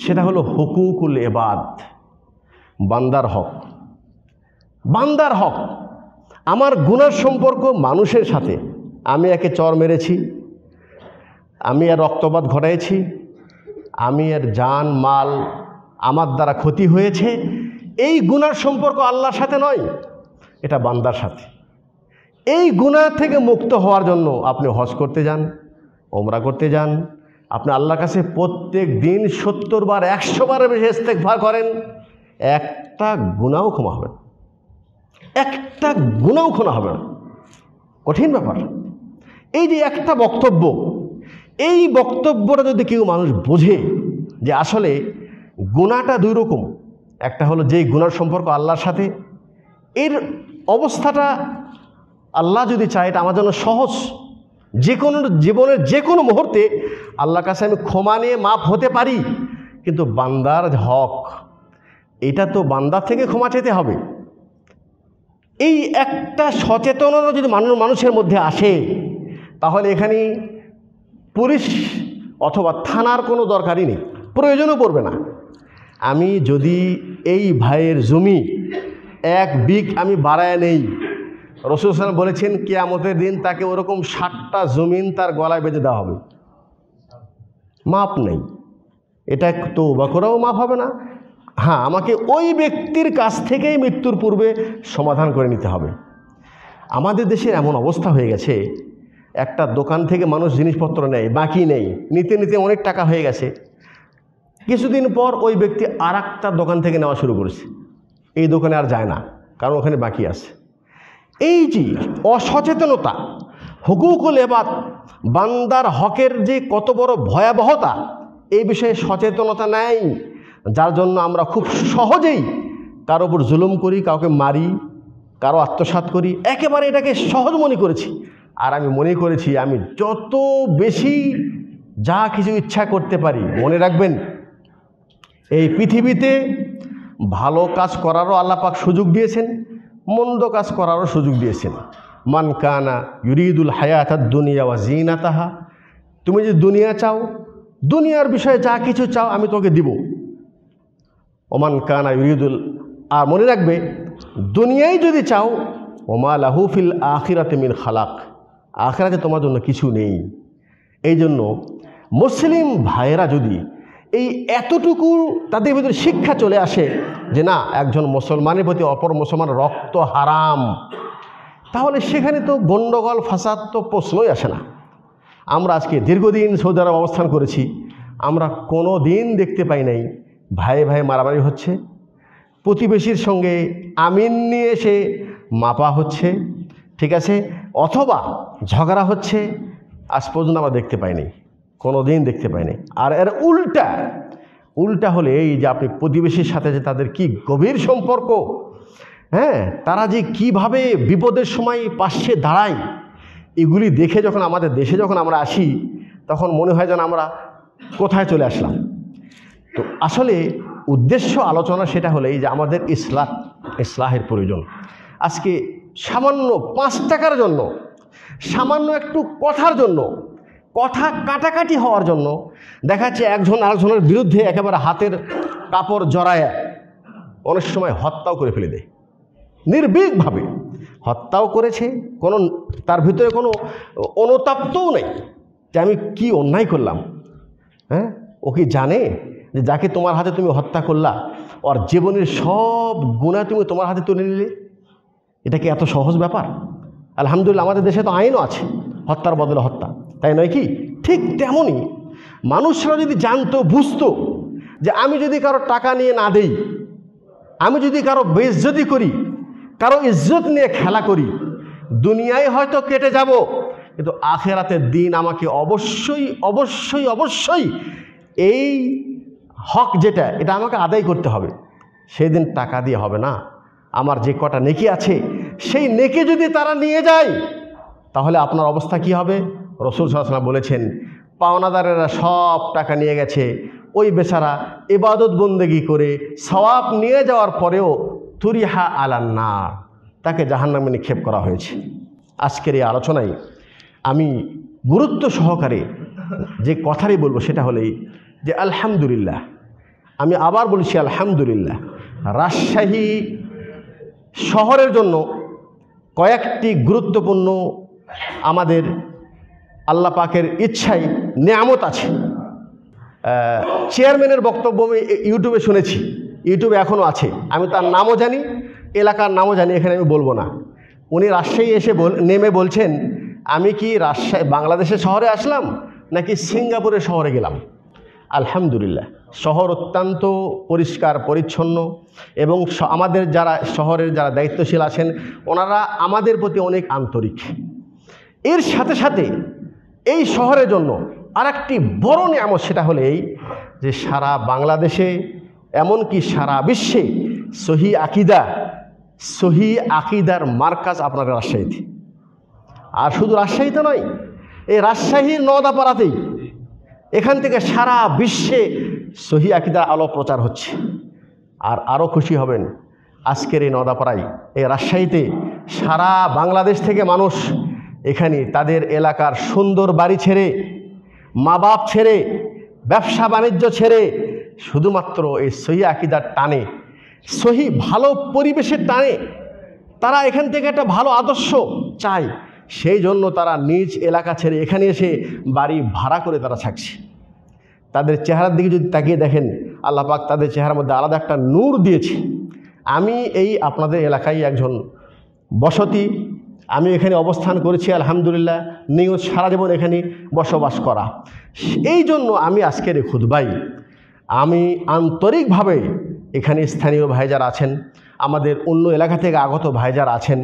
সেটা হলো হুকুকুল এবাদ বান্দার হক বান্দার হক আমার গুণার সম্পর্ক মানুষের সাথে আমি একে চর মেরেছি আমি আর রক্তপাত ঘটাইছি আমি এর জান মাল আমার দ্বারা ক্ষতি হয়েছে এই গুনার সম্পর্ক আল্লাহর সাথে নয় এটা বান্দার সাথে এই গুণা থেকে মুক্ত হওয়ার জন্য আপনি হজ করতে যান ওমরা করতে যান আপনি আল্লাহর কাছে প্রত্যেক দিন সত্তর বার একশো বারের বেশি ইস্তেকভার করেন একটা গুণাও ক্ষমা হবে একটা গুণাও ক্ষমা হবে না কঠিন ব্যাপার এই যে একটা বক্তব্য এই বক্তব্যটা যদি কেউ মানুষ বোঝে যে আসলে গোনাটা দুই রকম একটা হলো যে গুণার সম্পর্ক আল্লাহর সাথে এর অবস্থাটা আল্লাহ যদি চায় এটা আমার জন্য সহজ যে কোনো জীবনের যে কোনো মুহূর্তে আল্লাহর কাছে আমি ক্ষমা নিয়ে মাপ হতে পারি কিন্তু বান্দার হক এটা তো বান্দার থেকে ক্ষমা চেতে হবে এই একটা সচেতনতা যদি মানুষ মানুষের মধ্যে আসে তাহলে এখানে পুলিশ অথবা থানার কোনো দরকারই নেই প্রয়োজনও পড়বে না আমি যদি এই ভাইয়ের জমি এক বিক আমি বাড়ায় নেই রসুল সালাম বলেছেন কেয়ামতের দিন তাকে ওরকম ষাটটা জমিন তার গলায় বেঁধে দেওয়া হবে মাপ নেই এটা তো বা করেও মাপ হবে না হ্যাঁ আমাকে ওই ব্যক্তির কাছ থেকেই মৃত্যুর পূর্বে সমাধান করে নিতে হবে আমাদের দেশের এমন অবস্থা হয়ে গেছে একটা দোকান থেকে মানুষ জিনিসপত্র নেয় বাকি নেই নিতে নিতে অনেক টাকা হয়ে গেছে কিছুদিন পর ওই ব্যক্তি আর দোকান থেকে নেওয়া শুরু করেছে এই দোকানে আর যায় না কারণ ওখানে বাকি আছে এই যে অসচেতনতা হুকুকুল এবাদ বান্দার হকের যে কত বড় ভয়াবহতা এই বিষয়ে সচেতনতা নাই যার জন্য আমরা খুব সহজেই কারো উপর জুলুম করি কাউকে মারি কারো আত্মসাত করি একেবারে এটাকে সহজ মনে করেছি আর আমি মনে করেছি আমি যত বেশি যা কিছু ইচ্ছা করতে পারি মনে রাখবেন এই পৃথিবীতে ভালো কাজ করারও আল্লাপাক সুযোগ দিয়েছেন মন্দ কাজ করারও সুযোগ দিয়েছেন মান কানা ইউরিদুল হায়াত দুনিয়া ওয়া জিনা তাহা তুমি যদি দুনিয়া চাও দুনিয়ার বিষয়ে যা কিছু চাও আমি তোকে দিব ওমান কানা ইউরিদুল আর মনে রাখবে দুনিয়াই যদি চাও ওমা লাহুফিল আখিরাতে মিন খালাক আখেরাতে তোমার জন্য কিছু নেই এই জন্য মুসলিম ভাইয়েরা যদি এই এতটুকু তাদের ভিতরে শিক্ষা চলে আসে যে না একজন মুসলমানের প্রতি অপর মুসলমান রক্ত হারাম তাহলে সেখানে তো গণ্ডগোল ফাসাদ তো প্রশ্নই আসে না আমরা আজকে দীর্ঘদিন সৌদি আরব অবস্থান করেছি আমরা কোনো দিন দেখতে পাই নাই ভাই ভাই মারামারি হচ্ছে প্রতিবেশীর সঙ্গে আমিন নিয়ে এসে মাপা হচ্ছে ঠিক আছে অথবা ঝগড়া হচ্ছে আজ পর্যন্ত আমরা দেখতে পাইনি কোনো দিন দেখতে পাইনি আর এর উল্টা উল্টা হলে এই যে আপনি প্রতিবেশীর সাথে যে তাদের কি গভীর সম্পর্ক হ্যাঁ তারা যে কিভাবে বিপদের সময় পাশে দাঁড়ায় এগুলি দেখে যখন আমাদের দেশে যখন আমরা আসি তখন মনে হয় যেন আমরা কোথায় চলে আসলাম তো আসলে উদ্দেশ্য আলোচনা সেটা হলেই যে আমাদের ইসলাহ ইসলাহের প্রয়োজন আজকে সামান্য পাঁচ টাকার জন্য সামান্য একটু কথার জন্য কথা কাটাকাটি হওয়ার জন্য দেখা যাচ্ছে একজন আরেকজনের বিরুদ্ধে একেবারে হাতের কাপড় জড়ায় অনেক সময় হত্যাও করে ফেলে দেয় নির্বিকভাবে হত্যাও করেছে কোনো তার ভিতরে কোনো অনুতাপ্তও নেই যে আমি কি অন্যায় করলাম হ্যাঁ ও কি জানে যে যাকে তোমার হাতে তুমি হত্যা করলা ওর জীবনের সব গুণা তুমি তোমার হাতে তুলে নিলে এটা কি এত সহজ ব্যাপার আলহামদুলিল্লাহ আমাদের দেশে তো আইনও আছে হত্যার বদলে হত্যা তাই নয় কি ঠিক তেমনই মানুষরা যদি জানতো বুঝতো যে আমি যদি কারো টাকা নিয়ে না দেই আমি যদি কারো বেজ্জতি করি কারো ইজ্জত নিয়ে খেলা করি দুনিয়ায় হয়তো কেটে যাব কিন্তু আখেরাতের দিন আমাকে অবশ্যই অবশ্যই অবশ্যই এই হক যেটা এটা আমাকে আদায় করতে হবে সেই দিন টাকা দিয়ে হবে না আমার যে কটা নেকি আছে সেই নেকে যদি তারা নিয়ে যায় তাহলে আপনার অবস্থা কি হবে রসুল সাল্লাম বলেছেন পাওনাদারেরা সব টাকা নিয়ে গেছে ওই বেচারা এবাদত বন্দেগি করে সওয়াব নিয়ে যাওয়ার পরেও তুরিহা আলান্না তাকে জাহান্নামে নিক্ষেপ করা হয়েছে আজকের এই আলোচনায় আমি গুরুত্ব সহকারে যে কথারই বলবো সেটা হলেই যে আলহামদুলিল্লাহ আমি আবার বলছি আলহামদুলিল্লাহ রাজশাহী শহরের জন্য কয়েকটি গুরুত্বপূর্ণ আমাদের আল্লাহ পাকের ইচ্ছাই নিয়ামত আছে চেয়ারম্যানের বক্তব্য আমি ইউটিউবে শুনেছি ইউটিউবে এখনও আছে আমি তার নামও জানি এলাকার নামও জানি এখানে আমি বলবো না উনি রাজশাহী এসে নেমে বলছেন আমি কি রাজশাহী বাংলাদেশের শহরে আসলাম নাকি সিঙ্গাপুরের শহরে গেলাম আলহামদুলিল্লাহ শহর অত্যন্ত পরিষ্কার পরিচ্ছন্ন এবং আমাদের যারা শহরের যারা দায়িত্বশীল আছেন ওনারা আমাদের প্রতি অনেক আন্তরিক এর সাথে সাথে এই শহরের জন্য আরেকটি বড় নিয়ামত সেটা হলো এই যে সারা বাংলাদেশে এমনকি সারা বিশ্বে সহি আকিদা সহি আকিদার মার্কাজ আপনার রাজশাহীতে আর শুধু রাজশাহীতে নয় এই রাজশাহী নদাপাড়াতেই এখান থেকে সারা বিশ্বে সহি আকিদার আলো প্রচার হচ্ছে আর আরও খুশি হবেন আজকের এই নদাপাড়ায় এই রাজশাহীতে সারা বাংলাদেশ থেকে মানুষ এখানে তাদের এলাকার সুন্দর বাড়ি ছেড়ে মা বাপ ছেড়ে ব্যবসা বাণিজ্য ছেড়ে শুধুমাত্র এই সহি আকিদার টানে সহি ভালো পরিবেশের টানে তারা এখান থেকে একটা ভালো আদর্শ চায় সেই জন্য তারা নিজ এলাকা ছেড়ে এখানে এসে বাড়ি ভাড়া করে তারা থাকছে তাদের চেহারার দিকে যদি তাকিয়ে দেখেন আল্লাহ পাক তাদের চেহারার মধ্যে আলাদা একটা নূর দিয়েছে আমি এই আপনাদের এলাকায় একজন বসতি আমি এখানে অবস্থান করেছি আলহামদুলিল্লাহ নিয়ত সারা জীবন এখানে বসবাস করা এই জন্য আমি আজকের খুদ খুদবাই আমি আন্তরিকভাবে এখানে স্থানীয় ভাই যারা আছেন আমাদের অন্য এলাকা থেকে আগত ভাই যারা আছেন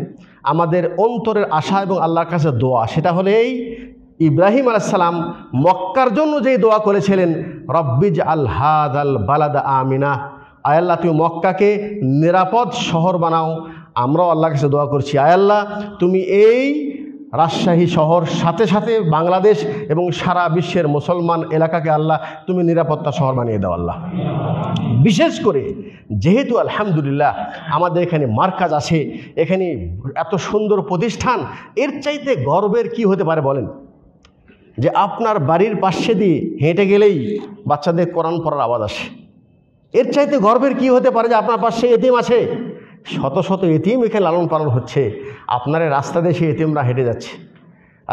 আমাদের অন্তরের আশা এবং আল্লাহর কাছে দোয়া সেটা হলে এই ইব্রাহিম সালাম মক্কার জন্য যেই দোয়া করেছিলেন রব্বিজ আল হাদ আল বালাদা আমিনা আয়াল্লাহ তুমি মক্কাকে নিরাপদ শহর বানাও আমরাও আল্লাহ কাছে দোয়া করছি আয়াল্লাহ তুমি এই রাজশাহী শহর সাথে সাথে বাংলাদেশ এবং সারা বিশ্বের মুসলমান এলাকাকে আল্লাহ তুমি নিরাপত্তা শহর বানিয়ে দাও আল্লাহ বিশেষ করে যেহেতু আলহামদুলিল্লাহ আমাদের এখানে মার্কাজ আছে এখানে এত সুন্দর প্রতিষ্ঠান এর চাইতে গর্বের কি হতে পারে বলেন যে আপনার বাড়ির পাশে দিয়ে হেঁটে গেলেই বাচ্চাদের কোরআন পড়ার আওয়াজ আসে এর চাইতে গর্বের কি হতে পারে যে আপনার পাশে এতিম আছে শত শত এতিম এখানে লালন পালন হচ্ছে আপনার রাস্তা দিয়ে সেই এতিমরা হেঁটে যাচ্ছে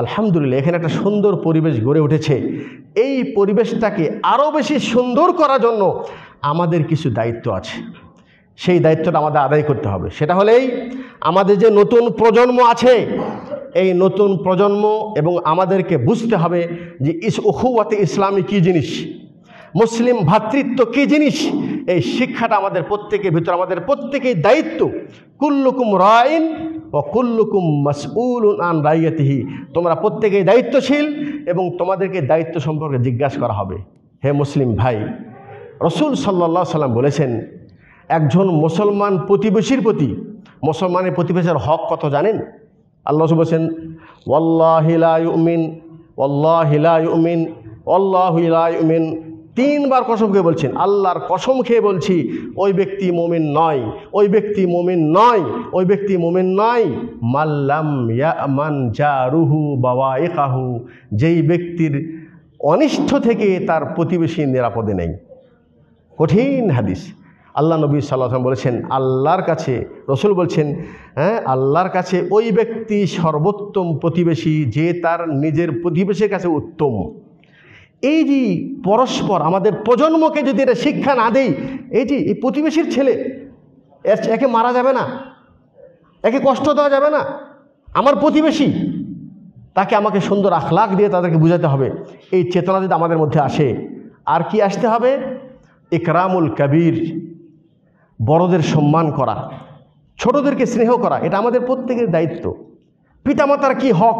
আলহামদুলিল্লাহ এখানে একটা সুন্দর পরিবেশ গড়ে উঠেছে এই পরিবেশটাকে আরও বেশি সুন্দর করার জন্য আমাদের কিছু দায়িত্ব আছে সেই দায়িত্বটা আমাদের আদায় করতে হবে সেটা হলেই আমাদের যে নতুন প্রজন্ম আছে এই নতুন প্রজন্ম এবং আমাদেরকে বুঝতে হবে যে ইস উখুয়াতে ইসলামী কী জিনিস মুসলিম ভাতৃত্ব কী জিনিস এই শিক্ষাটা আমাদের প্রত্যেকের ভিতরে আমাদের প্রত্যেকেই দায়িত্ব কুল্লুকুম রাইন ও কুল্লুকুম মাসউল আন রাইয়াতিহি তোমরা প্রত্যেকেই দায়িত্বশীল এবং তোমাদেরকে দায়িত্ব সম্পর্কে জিজ্ঞাসা করা হবে হে মুসলিম ভাই রসুল সাল্লা সাল্লাম বলেছেন একজন মুসলমান প্রতিবেশীর প্রতি মুসলমানের প্রতিবেশের হক কত জানেন আল্লাহ বলছেন ওল্লাহিলাইমিন ওল্লাহিলাইমিন তিনবার কসম খেয়ে বলছেন আল্লাহর কসম খেয়ে বলছি ওই ব্যক্তি মোমিন নয় ওই ব্যক্তি মোমিন নয় ওই ব্যক্তি মোমিন নয় মাল্লাম ইয়ামান জারুহু বাবা একাহু যেই ব্যক্তির অনিষ্ঠ থেকে তার প্রতিবেশী নিরাপদে নেই কঠিন হাদিস আল্লাহ নবী সাল্লাহাম বলেছেন আল্লাহর কাছে রসুল বলছেন হ্যাঁ আল্লাহর কাছে ওই ব্যক্তি সর্বোত্তম প্রতিবেশী যে তার নিজের প্রতিবেশীর কাছে উত্তম এই যে পরস্পর আমাদের প্রজন্মকে যদি এটা শিক্ষা না দেই এই যে এই প্রতিবেশীর ছেলে একে মারা যাবে না একে কষ্ট দেওয়া যাবে না আমার প্রতিবেশী তাকে আমাকে সুন্দর আখলাখ দিয়ে তাদেরকে বুঝাতে হবে এই চেতনা যদি আমাদের মধ্যে আসে আর কি আসতে হবে একরামুল কবির বড়দের সম্মান করা ছোটদেরকে স্নেহ করা এটা আমাদের প্রত্যেকের দায়িত্ব পিতামাতার কি হক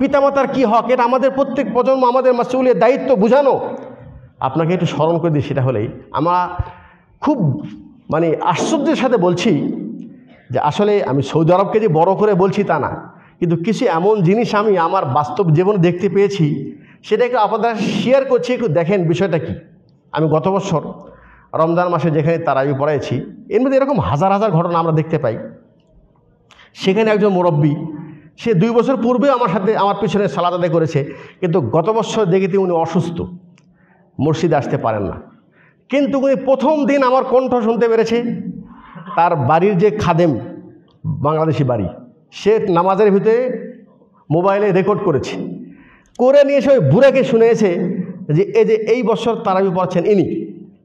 পিতামাতার কি হক এটা আমাদের প্রত্যেক প্রজন্ম আমাদের মাসুলের দায়িত্ব বুঝানো আপনাকে একটু স্মরণ করে দিই সেটা হলেই আমরা খুব মানে আশ্চর্যের সাথে বলছি যে আসলে আমি সৌদি আরবকে যে বড় করে বলছি তা না কিন্তু কিছু এমন জিনিস আমি আমার বাস্তব জীবনে দেখতে পেয়েছি সেটাকে আপনারা শেয়ার করছি একটু দেখেন বিষয়টা কি আমি গত বছর রমজান মাসে যেখানে তারাবি পড়াইছি এর মধ্যে এরকম হাজার হাজার ঘটনা আমরা দেখতে পাই সেখানে একজন মুরব্বী সে দুই বছর পূর্বে আমার সাথে আমার পিছনে সালাদ আদায় করেছে কিন্তু গত বছর দেখিতে উনি অসুস্থ মসজিদে আসতে পারেন না কিন্তু উনি প্রথম দিন আমার কণ্ঠ শুনতে পেরেছে তার বাড়ির যে খাদেম বাংলাদেশি বাড়ি সে নামাজের ভিতরে মোবাইলে রেকর্ড করেছে করে নিয়ে সে বুড়াকে শুনেছে যে এই যে এই বছর তারাবি পড়ছেন ইনি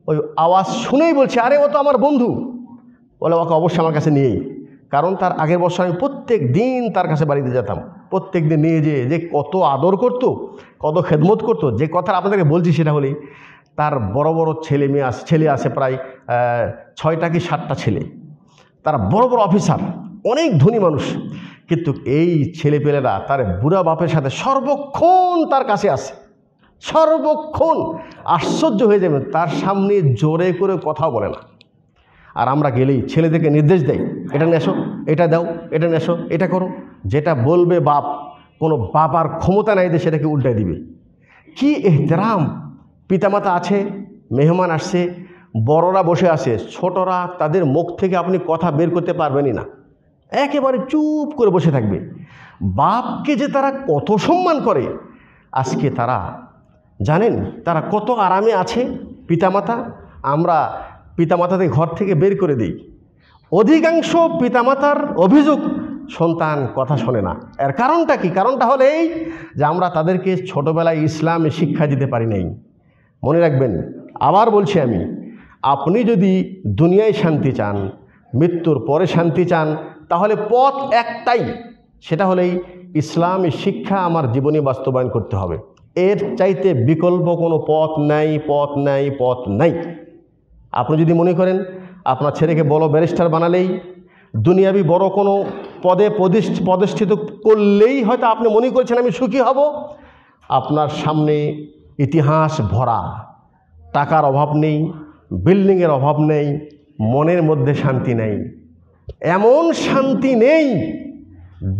ওই আওয়াজ শুনেই বলছে আরে ও তো আমার বন্ধু বলে ওকে অবশ্যই আমার কাছে নিয়েই কারণ তার আগের বছর আমি প্রত্যেক দিন তার কাছে বাড়িতে যেতাম প্রত্যেক দিন নিয়ে যেয়ে যে কত আদর করত কত খেদমত করত যে কথা আপনাদেরকে বলছি সেটা হলেই তার বড় বড় ছেলে মেয়ে আছে ছেলে আছে প্রায় ছয়টা কি সাতটা ছেলে তারা বড় বড় অফিসার অনেক ধনী মানুষ কিন্তু এই ছেলেপেলেরা তার বুড়া বাপের সাথে সর্বক্ষণ তার কাছে আসে সর্বক্ষণ আশ্চর্য হয়ে যাবে তার সামনে জোরে করে কথা বলে না আর আমরা গেলেই ছেলেদেরকে নির্দেশ দেয় এটা নেশো এটা দাও এটা নেশো এটা করো যেটা বলবে বাপ কোনো বাবার ক্ষমতা নাই যে সেটাকে উল্টায় দিবে কি এহতেরাম পিতামাতা আছে মেহমান আসছে বড়রা বসে আছে ছোটরা তাদের মুখ থেকে আপনি কথা বের করতে পারবেনই না একেবারে চুপ করে বসে থাকবে বাপকে যে তারা কত সম্মান করে আজকে তারা জানেন তারা কত আরামে আছে পিতামাতা আমরা পিতামাতাদের ঘর থেকে বের করে দিই অধিকাংশ পিতামাতার অভিযোগ সন্তান কথা শোনে না এর কারণটা কি কারণটা হলো এই যে আমরা তাদেরকে ছোটোবেলায় ইসলামে শিক্ষা দিতে পারি নাই মনে রাখবেন আবার বলছি আমি আপনি যদি দুনিয়ায় শান্তি চান মৃত্যুর পরে শান্তি চান তাহলে পথ একটাই সেটা হলেই ইসলামী শিক্ষা আমার জীবনে বাস্তবায়ন করতে হবে এর চাইতে বিকল্প কোনো পথ নাই পথ নাই পথ নাই আপনি যদি মনে করেন আপনার ছেলেকে বড় ব্যারিস্টার বানালেই দুনিয়াবি বড় কোনো পদে প্রতিষ্ঠিত করলেই হয়তো আপনি মনে করছেন আমি সুখী হব আপনার সামনে ইতিহাস ভরা টাকার অভাব নেই বিল্ডিংয়ের অভাব নেই মনের মধ্যে শান্তি নেই এমন শান্তি নেই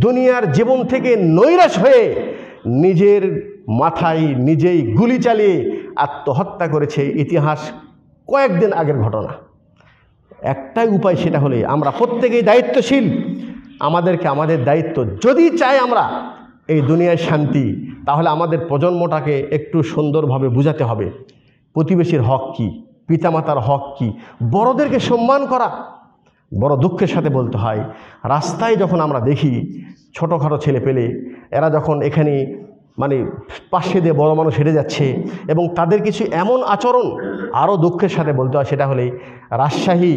দুনিয়ার জীবন থেকে নৈরাশ হয়ে নিজের মাথায় নিজেই গুলি চালিয়ে আত্মহত্যা করেছে ইতিহাস কয়েকদিন আগের ঘটনা একটাই উপায় সেটা হলে আমরা প্রত্যেকেই দায়িত্বশীল আমাদেরকে আমাদের দায়িত্ব যদি চাই আমরা এই দুনিয়ায় শান্তি তাহলে আমাদের প্রজন্মটাকে একটু সুন্দরভাবে বুঝাতে হবে প্রতিবেশীর হক কী পিতামাতার হক কী বড়দেরকে সম্মান করা বড় দুঃখের সাথে বলতে হয় রাস্তায় যখন আমরা দেখি ছোটোখাটো ছেলে পেলে এরা যখন এখানে মানে পাশে দিয়ে বড় মানুষ হেঁটে যাচ্ছে এবং তাদের কিছু এমন আচরণ আরও দুঃখের সাথে বলতে হয় সেটা হলে রাজশাহী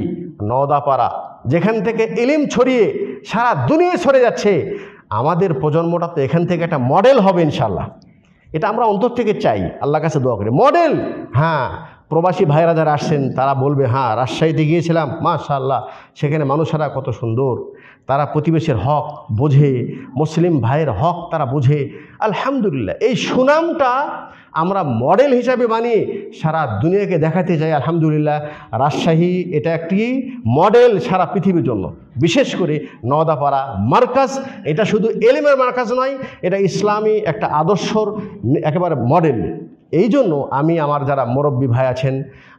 নদাপাড়া যেখান থেকে এলিম ছড়িয়ে সারা দুনিয়া সরে যাচ্ছে আমাদের প্রজন্মটা তো এখান থেকে একটা মডেল হবে ইনশাল্লাহ এটা আমরা অন্তর থেকে চাই আল্লাহ কাছে দোয়া করি মডেল হ্যাঁ প্রবাসী ভাইরা যারা আসছেন তারা বলবে হ্যাঁ রাজশাহীতে গিয়েছিলাম মাশাল্লাহ সেখানে মানুষেরা কত সুন্দর তারা প্রতিবেশীর হক বোঝে মুসলিম ভাইয়ের হক তারা বোঝে আলহামদুলিল্লাহ এই সুনামটা আমরা মডেল হিসাবে বানিয়ে সারা দুনিয়াকে দেখাতে চাই আলহামদুলিল্লাহ রাজশাহী এটা একটি মডেল সারা পৃথিবীর জন্য বিশেষ করে নওদাপাড়া মার্কাস এটা শুধু এলিমের মার্কাস নয় এটা ইসলামী একটা আদর্শর একেবারে মডেল এই জন্য আমি আমার যারা মুরব্বী ভাই আছেন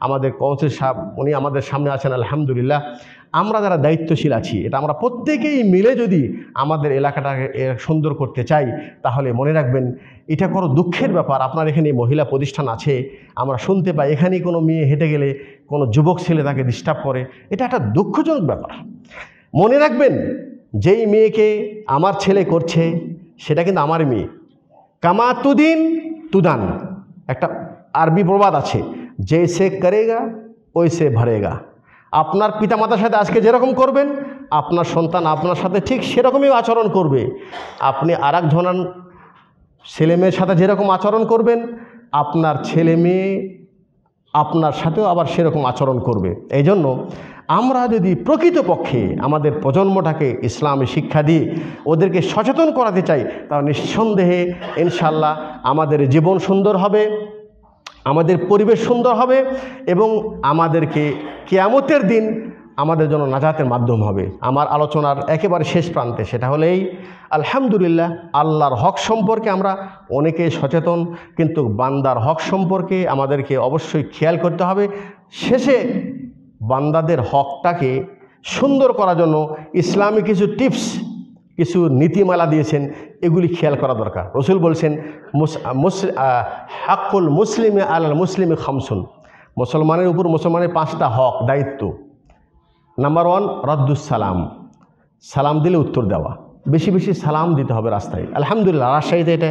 আমাদের কৌশল সাহেব উনি আমাদের সামনে আছেন আলহামদুলিল্লাহ আমরা যারা দায়িত্বশীল আছি এটা আমরা প্রত্যেকেই মিলে যদি আমাদের এলাকাটাকে সুন্দর করতে চাই তাহলে মনে রাখবেন এটা কোনো দুঃখের ব্যাপার আপনার এখানে মহিলা প্রতিষ্ঠান আছে আমরা শুনতে পাই এখানে কোনো মেয়ে হেঁটে গেলে কোনো যুবক ছেলে তাকে ডিস্টার্ব করে এটা একটা দুঃখজনক ব্যাপার মনে রাখবেন যেই মেয়েকে আমার ছেলে করছে সেটা কিন্তু আমার মেয়ে কামাতুদিন তুদান একটা আরবি প্রবাদ আছে যে সে করেগা ওই সে ভরেগা আপনার পিতামাতার সাথে আজকে যেরকম করবেন আপনার সন্তান আপনার সাথে ঠিক সেরকমই আচরণ করবে আপনি আর এক ছেলে ছেলেমেয়ের সাথে যেরকম আচরণ করবেন আপনার ছেলে মেয়ে আপনার সাথেও আবার সেরকম আচরণ করবে এই জন্য আমরা যদি প্রকৃতপক্ষে আমাদের প্রজন্মটাকে ইসলামী শিক্ষা দিয়ে ওদেরকে সচেতন করাতে চাই তাহলে নিঃসন্দেহে ইনশাল্লাহ আমাদের জীবন সুন্দর হবে আমাদের পরিবেশ সুন্দর হবে এবং আমাদেরকে কেয়ামতের দিন আমাদের জন্য নাজাতের মাধ্যম হবে আমার আলোচনার একেবারে শেষ প্রান্তে সেটা হলেই আলহামদুলিল্লাহ আল্লাহর হক সম্পর্কে আমরা অনেকে সচেতন কিন্তু বান্দার হক সম্পর্কে আমাদেরকে অবশ্যই খেয়াল করতে হবে শেষে বান্দাদের হকটাকে সুন্দর করার জন্য ইসলামী কিছু টিপস কিছু নীতিমালা দিয়েছেন এগুলি খেয়াল করা দরকার রসুল বলছেন হাকুল মুসলিমে আল মুসলিমে খামসুন মুসলমানের উপর মুসলমানের পাঁচটা হক দায়িত্ব নাম্বার ওয়ান রদ্দুসালাম সালাম দিলে উত্তর দেওয়া বেশি বেশি সালাম দিতে হবে রাস্তায় আলহামদুলিল্লাহ রাজশাহীতে এটা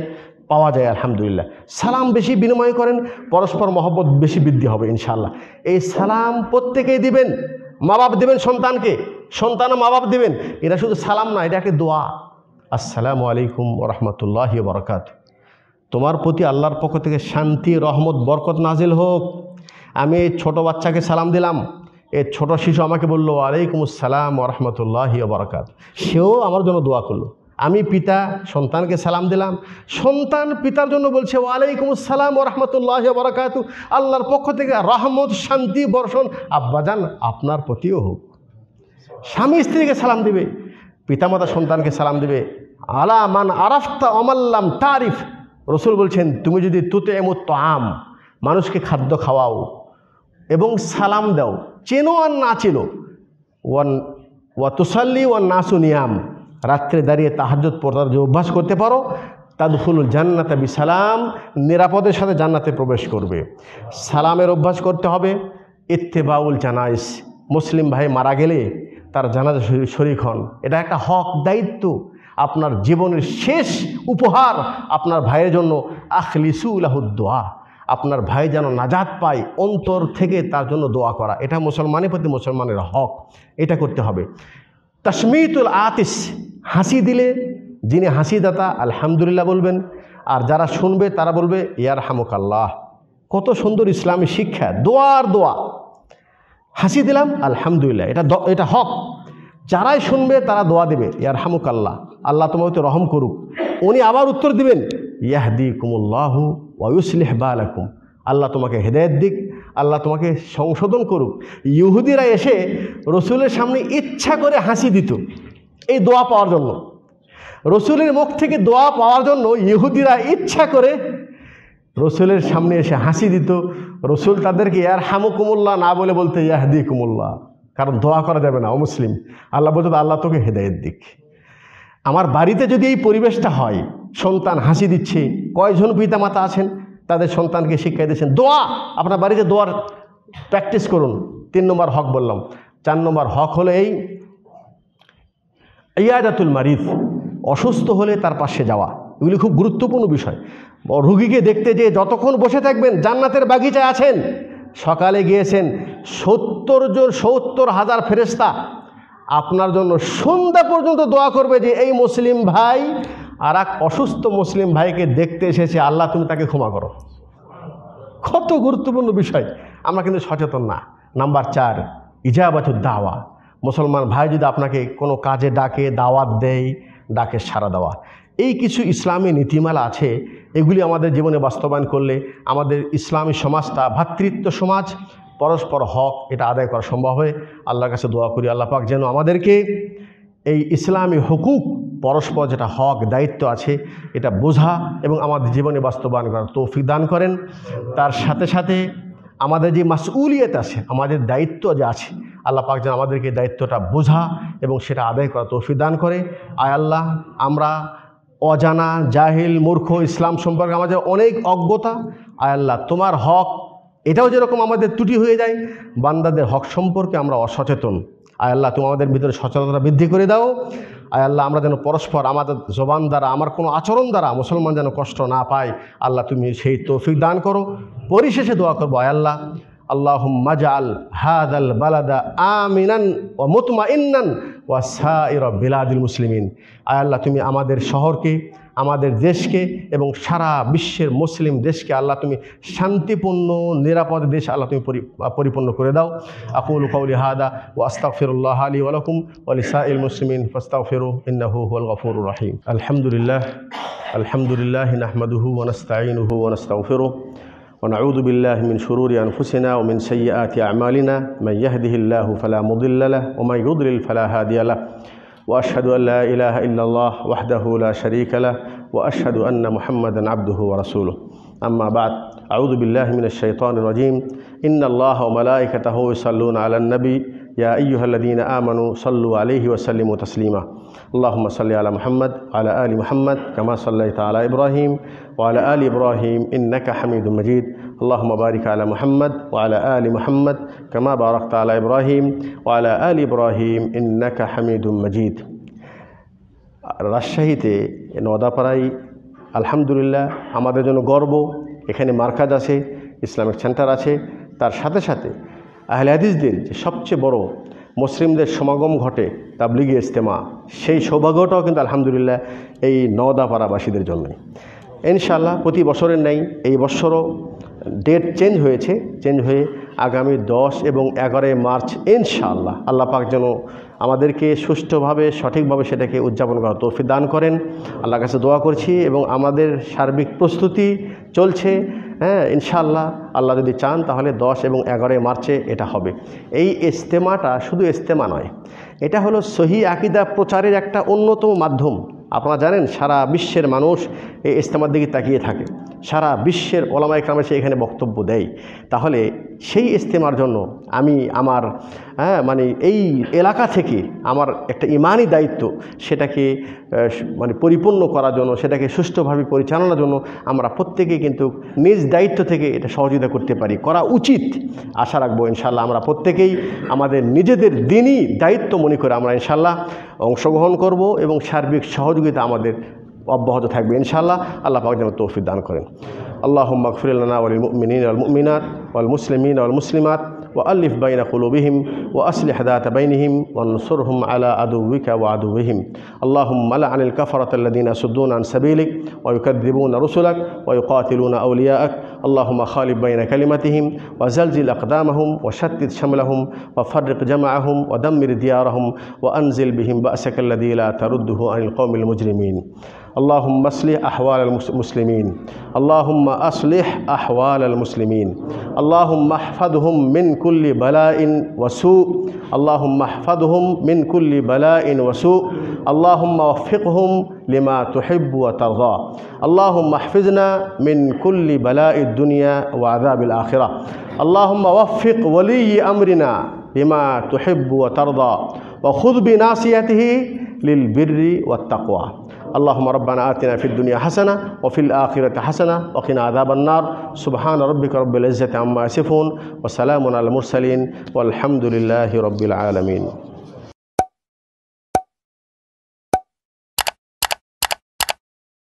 পাওয়া যায় আলহামদুলিল্লাহ সালাম বেশি বিনিময় করেন পরস্পর মহব্বত বেশি বৃদ্ধি হবে ইনশাল্লাহ এই সালাম প্রত্যেকেই দিবেন মা বাপ দেবেন সন্তানকে সন্তান মা বাপ দেবেন এটা শুধু সালাম না এটা একটা দোয়া আসসালামু আলাইকুম রহমতুল্লাহ বরকাত তোমার প্রতি আল্লাহর পক্ষ থেকে শান্তি রহমত বরকত নাজিল হোক আমি এই ছোটো বাচ্চাকে সালাম দিলাম এই ছোট শিশু আমাকে বললো আলাইকুম আসসালাম রহমতুল্লাহ বরকাত সেও আমার জন্য দোয়া করলো আমি পিতা সন্তানকে সালাম দিলাম সন্তান পিতার জন্য বলছে ওয়ালাইকুম আসসালাম রহমতুল্লাহ বরকাত আল্লাহর পক্ষ থেকে রহমত শান্তি বর্ষণ আব্বাজান আপনার প্রতিও হোক স্বামী স্ত্রীকে সালাম দিবে পিতামাতা সন্তানকে সালাম দিবে আলা মান আরাফতা অমাল্লাম তারিফ রসুল বলছেন তুমি যদি তুতে এমত আম মানুষকে খাদ্য খাওয়াও এবং সালাম দাও চেনো আর না চেনো ওয়ান ওয়া তুসাল্লি ওয়ান নাসু নিয়াম রাত্রে দাঁড়িয়ে তাহাজত পড়ার যে অভ্যাস করতে পারো দুফুল জান্নাত বি সালাম নিরাপদের সাথে জান্নাতে প্রবেশ করবে সালামের অভ্যাস করতে হবে ইত্তেবাউল জানাইস মুসলিম ভাই মারা গেলে তার জানাজা শরীর হন এটা একটা হক দায়িত্ব আপনার জীবনের শেষ উপহার আপনার ভাইয়ের জন্য দোয়া আপনার ভাই যেন নাজাত পায় অন্তর থেকে তার জন্য দোয়া করা এটা মুসলমানের প্রতি মুসলমানের হক এটা করতে হবে তাসমিতুল আতিস হাসি দিলে যিনি হাসি দাতা আলহামদুলিল্লাহ বলবেন আর যারা শুনবে তারা বলবে ইয়ার হামুকাল্লাহ কত সুন্দর ইসলামী শিক্ষা দোয়ার দোয়া হাসি দিলাম আলহামদুলিল্লাহ এটা এটা হক যারাই শুনবে তারা দোয়া দেবে ইয়ার হামুক আল্লাহ আল্লাহ তো রহম করুক উনি আবার উত্তর দিবেন ইয়াহদি কুমুল্লাহু ওয়ুসলিহ বালাকুম আল্লাহ তোমাকে হেদায়ত দিক আল্লাহ তোমাকে সংশোধন করুক ইহুদিরা এসে রসুলের সামনে ইচ্ছা করে হাসি দিত এই দোয়া পাওয়ার জন্য রসুলের মুখ থেকে দোয়া পাওয়ার জন্য ইহুদিরা ইচ্ছা করে রসুলের সামনে এসে হাসি দিত রসুল তাদেরকে ইয়ার হামু কুমল্লা না বলে বলতে ইয়াহদি কুমুল্লাহ কারণ দোয়া করা যাবে না অমুসলিম আল্লাহ বলতো আল্লাহ তোকে হেদায়ের দিক আমার বাড়িতে যদি এই পরিবেশটা হয় সন্তান হাসি দিচ্ছে কয়জন পিতা মাতা আছেন তাদের সন্তানকে শিক্ষা দিয়েছেন দোয়া আপনার বাড়িতে দোয়ার প্র্যাকটিস করুন তিন নম্বর হক বললাম চার নম্বর হক হলো এই ইয়াদাতুল মারিফ অসুস্থ হলে তার পাশে যাওয়া এগুলি খুব গুরুত্বপূর্ণ বিষয় রুগীকে দেখতে যেয়ে যতক্ষণ বসে থাকবেন জান্নাতের বাগিচায় আছেন সকালে গিয়েছেন সত্তর জন সত্তর হাজার ফেরেস্তা আপনার জন্য সন্ধ্যা পর্যন্ত দোয়া করবে যে এই মুসলিম ভাই আর এক অসুস্থ মুসলিম ভাইকে দেখতে এসেছে আল্লাহ তুমি তাকে ক্ষমা করো কত গুরুত্বপূর্ণ বিষয় আমরা কিন্তু সচেতন না নাম্বার চার ইজাবাচুর দাওয়া মুসলমান ভাই যদি আপনাকে কোনো কাজে ডাকে দাওয়াত দেয় ডাকে সারা দেওয়া এই কিছু ইসলামী নীতিমালা আছে এগুলি আমাদের জীবনে বাস্তবায়ন করলে আমাদের ইসলামী সমাজটা ভ্রাতৃত্ব সমাজ পরস্পর হক এটা আদায় করা সম্ভব হয় আল্লাহর কাছে দোয়া করি আল্লাহ পাক যেন আমাদেরকে এই ইসলামী হকুক পরস্পর যেটা হক দায়িত্ব আছে এটা বোঝা এবং আমাদের জীবনে বাস্তবায়ন করার তৌফিক দান করেন তার সাথে সাথে আমাদের যে মাসউলিয়ত আছে আমাদের দায়িত্ব যে আছে আল্লাহ পাক যেন আমাদেরকে দায়িত্বটা বোঝা এবং সেটা আদায় করা তৌফিক দান করে আয় আল্লাহ আমরা অজানা জাহিল মূর্খ ইসলাম সম্পর্কে আমাদের অনেক অজ্ঞতা আয় আল্লাহ তোমার হক এটাও যেরকম আমাদের ত্রুটি হয়ে যায় বান্দাদের হক সম্পর্কে আমরা অসচেতন আয় আল্লাহ তুমি আমাদের ভিতরে সচেতনতা বৃদ্ধি করে দাও আয় আল্লাহ আমরা যেন পরস্পর আমাদের জবান দ্বারা আমার কোনো আচরণ দ্বারা মুসলমান যেন কষ্ট না পায় আল্লাহ তুমি সেই তৌফিক দান করো পরিশেষে দোয়া করবো আয় আল্লাহ আল্লাহম মাজাল হাদাল বালাদা আমিনান ও মুতমা ইন্নান ও সাইর বিলাদিল মুসলিমিন আয় আল্লাহ তুমি আমাদের শহরকে আমাদের দেশকে এবং সারা বিশ্বের মুসলিম দেশকে আল্লাহ তুমি শান্তিপূর্ণ নিরাপদ দেশ আল্লাহ তুমি পরিপূর্ণ করে দাও আকুল কৌলি হাদা ও আস্তাফিরুল্লাহ আলী ওয়ালাকুম আলি সাইল মুসলিমিন ফস্তাফিরু ইন্নাহু হুল গফুর রাহিম আলহামদুলিল্লাহ আলহামদুলিল্লাহ নাহমাদুহু ওনস্তাইনুহু ওনস্তাউফিরু ونعوذ بالله من شرور أنفسنا ومن سيئات أعمالنا من يهده الله فلا مضل له ومن يضلل فلا هادي له وأشهد أن لا إله إلا الله وحده لا شريك له وأشهد أن محمدا عبده ورسوله أما بعد أعوذ بالله من الشيطان الرجيم إن الله وملائكته يصلون على النبي يا أيها الذين آمنوا صلوا عليه وسلموا تسليما اللهم صل على محمد وعلى آل محمد كما صليت على إبراهيم وعلى آل إبراهيم إنك حميد مجيد اللهم بارك على محمد وعلى آل محمد كما باركت على إبراهيم وعلى آل إبراهيم إنك حميد مجيد রাজশাহীতে নদাপাড়ায় আলহামদুলিল্লাহ আমাদের জন্য গর্ব এখানে মার্কাজ আছে ইসলামিক সেন্টার আছে তার সাথে সাথে আহলে দিন যে সবচেয়ে বড় মুসলিমদের সমাগম ঘটে তাবলিগি ইজতেমা সেই সৌভাগ্যটাও কিন্তু আলহামদুলিল্লাহ এই নওদাপাড়াবাসীদের জন্যে ইনশাল্লাহ প্রতি বছরের নেই এই বছরও ডেট চেঞ্জ হয়েছে চেঞ্জ হয়ে আগামী দশ এবং এগারোই মার্চ ইনশাআল্লাহ আল্লাহ পাক যেন আমাদেরকে সুষ্ঠুভাবে সঠিকভাবে সেটাকে উদযাপন করার তৌফিক দান করেন আল্লাহর কাছে দোয়া করছি এবং আমাদের সার্বিক প্রস্তুতি চলছে হ্যাঁ ইনশাল্লাহ আল্লাহ যদি চান তাহলে দশ এবং এগারোই মার্চে এটা হবে এই ইজতেমাটা শুধু ইজতেমা নয় এটা হলো সহি আকিদা প্রচারের একটা অন্যতম মাধ্যম আপনারা জানেন সারা বিশ্বের মানুষ এই ইস্তেমার দিকে তাকিয়ে থাকে সারা বিশ্বের ওলামা একরামে সে এখানে বক্তব্য দেয় তাহলে সেই ইজতেমার জন্য আমি আমার হ্যাঁ মানে এই এলাকা থেকে আমার একটা ইমানই দায়িত্ব সেটাকে মানে পরিপূর্ণ করার জন্য সেটাকে সুষ্ঠুভাবে পরিচালনার জন্য আমরা প্রত্যেকে কিন্তু নিজ দায়িত্ব থেকে এটা সহযোগিতা করতে পারি করা উচিত আশা রাখবো ইনশাল্লাহ আমরা প্রত্যেকেই আমাদের নিজেদের দিনই দায়িত্ব মনে করে আমরা ইনশাল্লাহ অংশগ্রহণ করব এবং সার্বিক সহযোগিতা আমাদের অব্যাহত থাকবে ইনশাআল্লাহ আল্লাহ পাক যেন তৌফিক দান করেন আল্লাহ মকফুল্লাহ আল মিনাত আল মুসলিমিন আল মুসলিমাত وألف بين قلوبهم وأصلح ذات بينهم وانصرهم على عدوك وعدوهم اللهم لعن الكفرة الذين يصدون عن سبيلك ويكذبون رسلك ويقاتلون أولياءك اللهم خالب بين كلمتهم وزلزل أقدامهم وشتت شملهم وفرق جمعهم ودمر ديارهم وأنزل بهم بأسك الذي لا ترده عن القوم المجرمين اللهم اصلح أحوال المسلمين اللهم أصلح أحوال المسلمين اللهم احفظهم من كل بلاء وسوء اللهم احفظهم من كل بلاء وسوء اللهم وفقهم لما تحب وترضى اللهم احفظنا من كل بلاء الدنيا وعذاب الآخرة اللهم وفق ولي أمرنا لما تحب وترضى وخذ بناصيته للبر والتقوى اللهم ربنا آتنا في الدنيا حسنة وفي الآخرة حسنة وقنا عذاب النار سبحان ربك رب العزة عما يصفون وسلام على المرسلين والحمد لله رب العالمين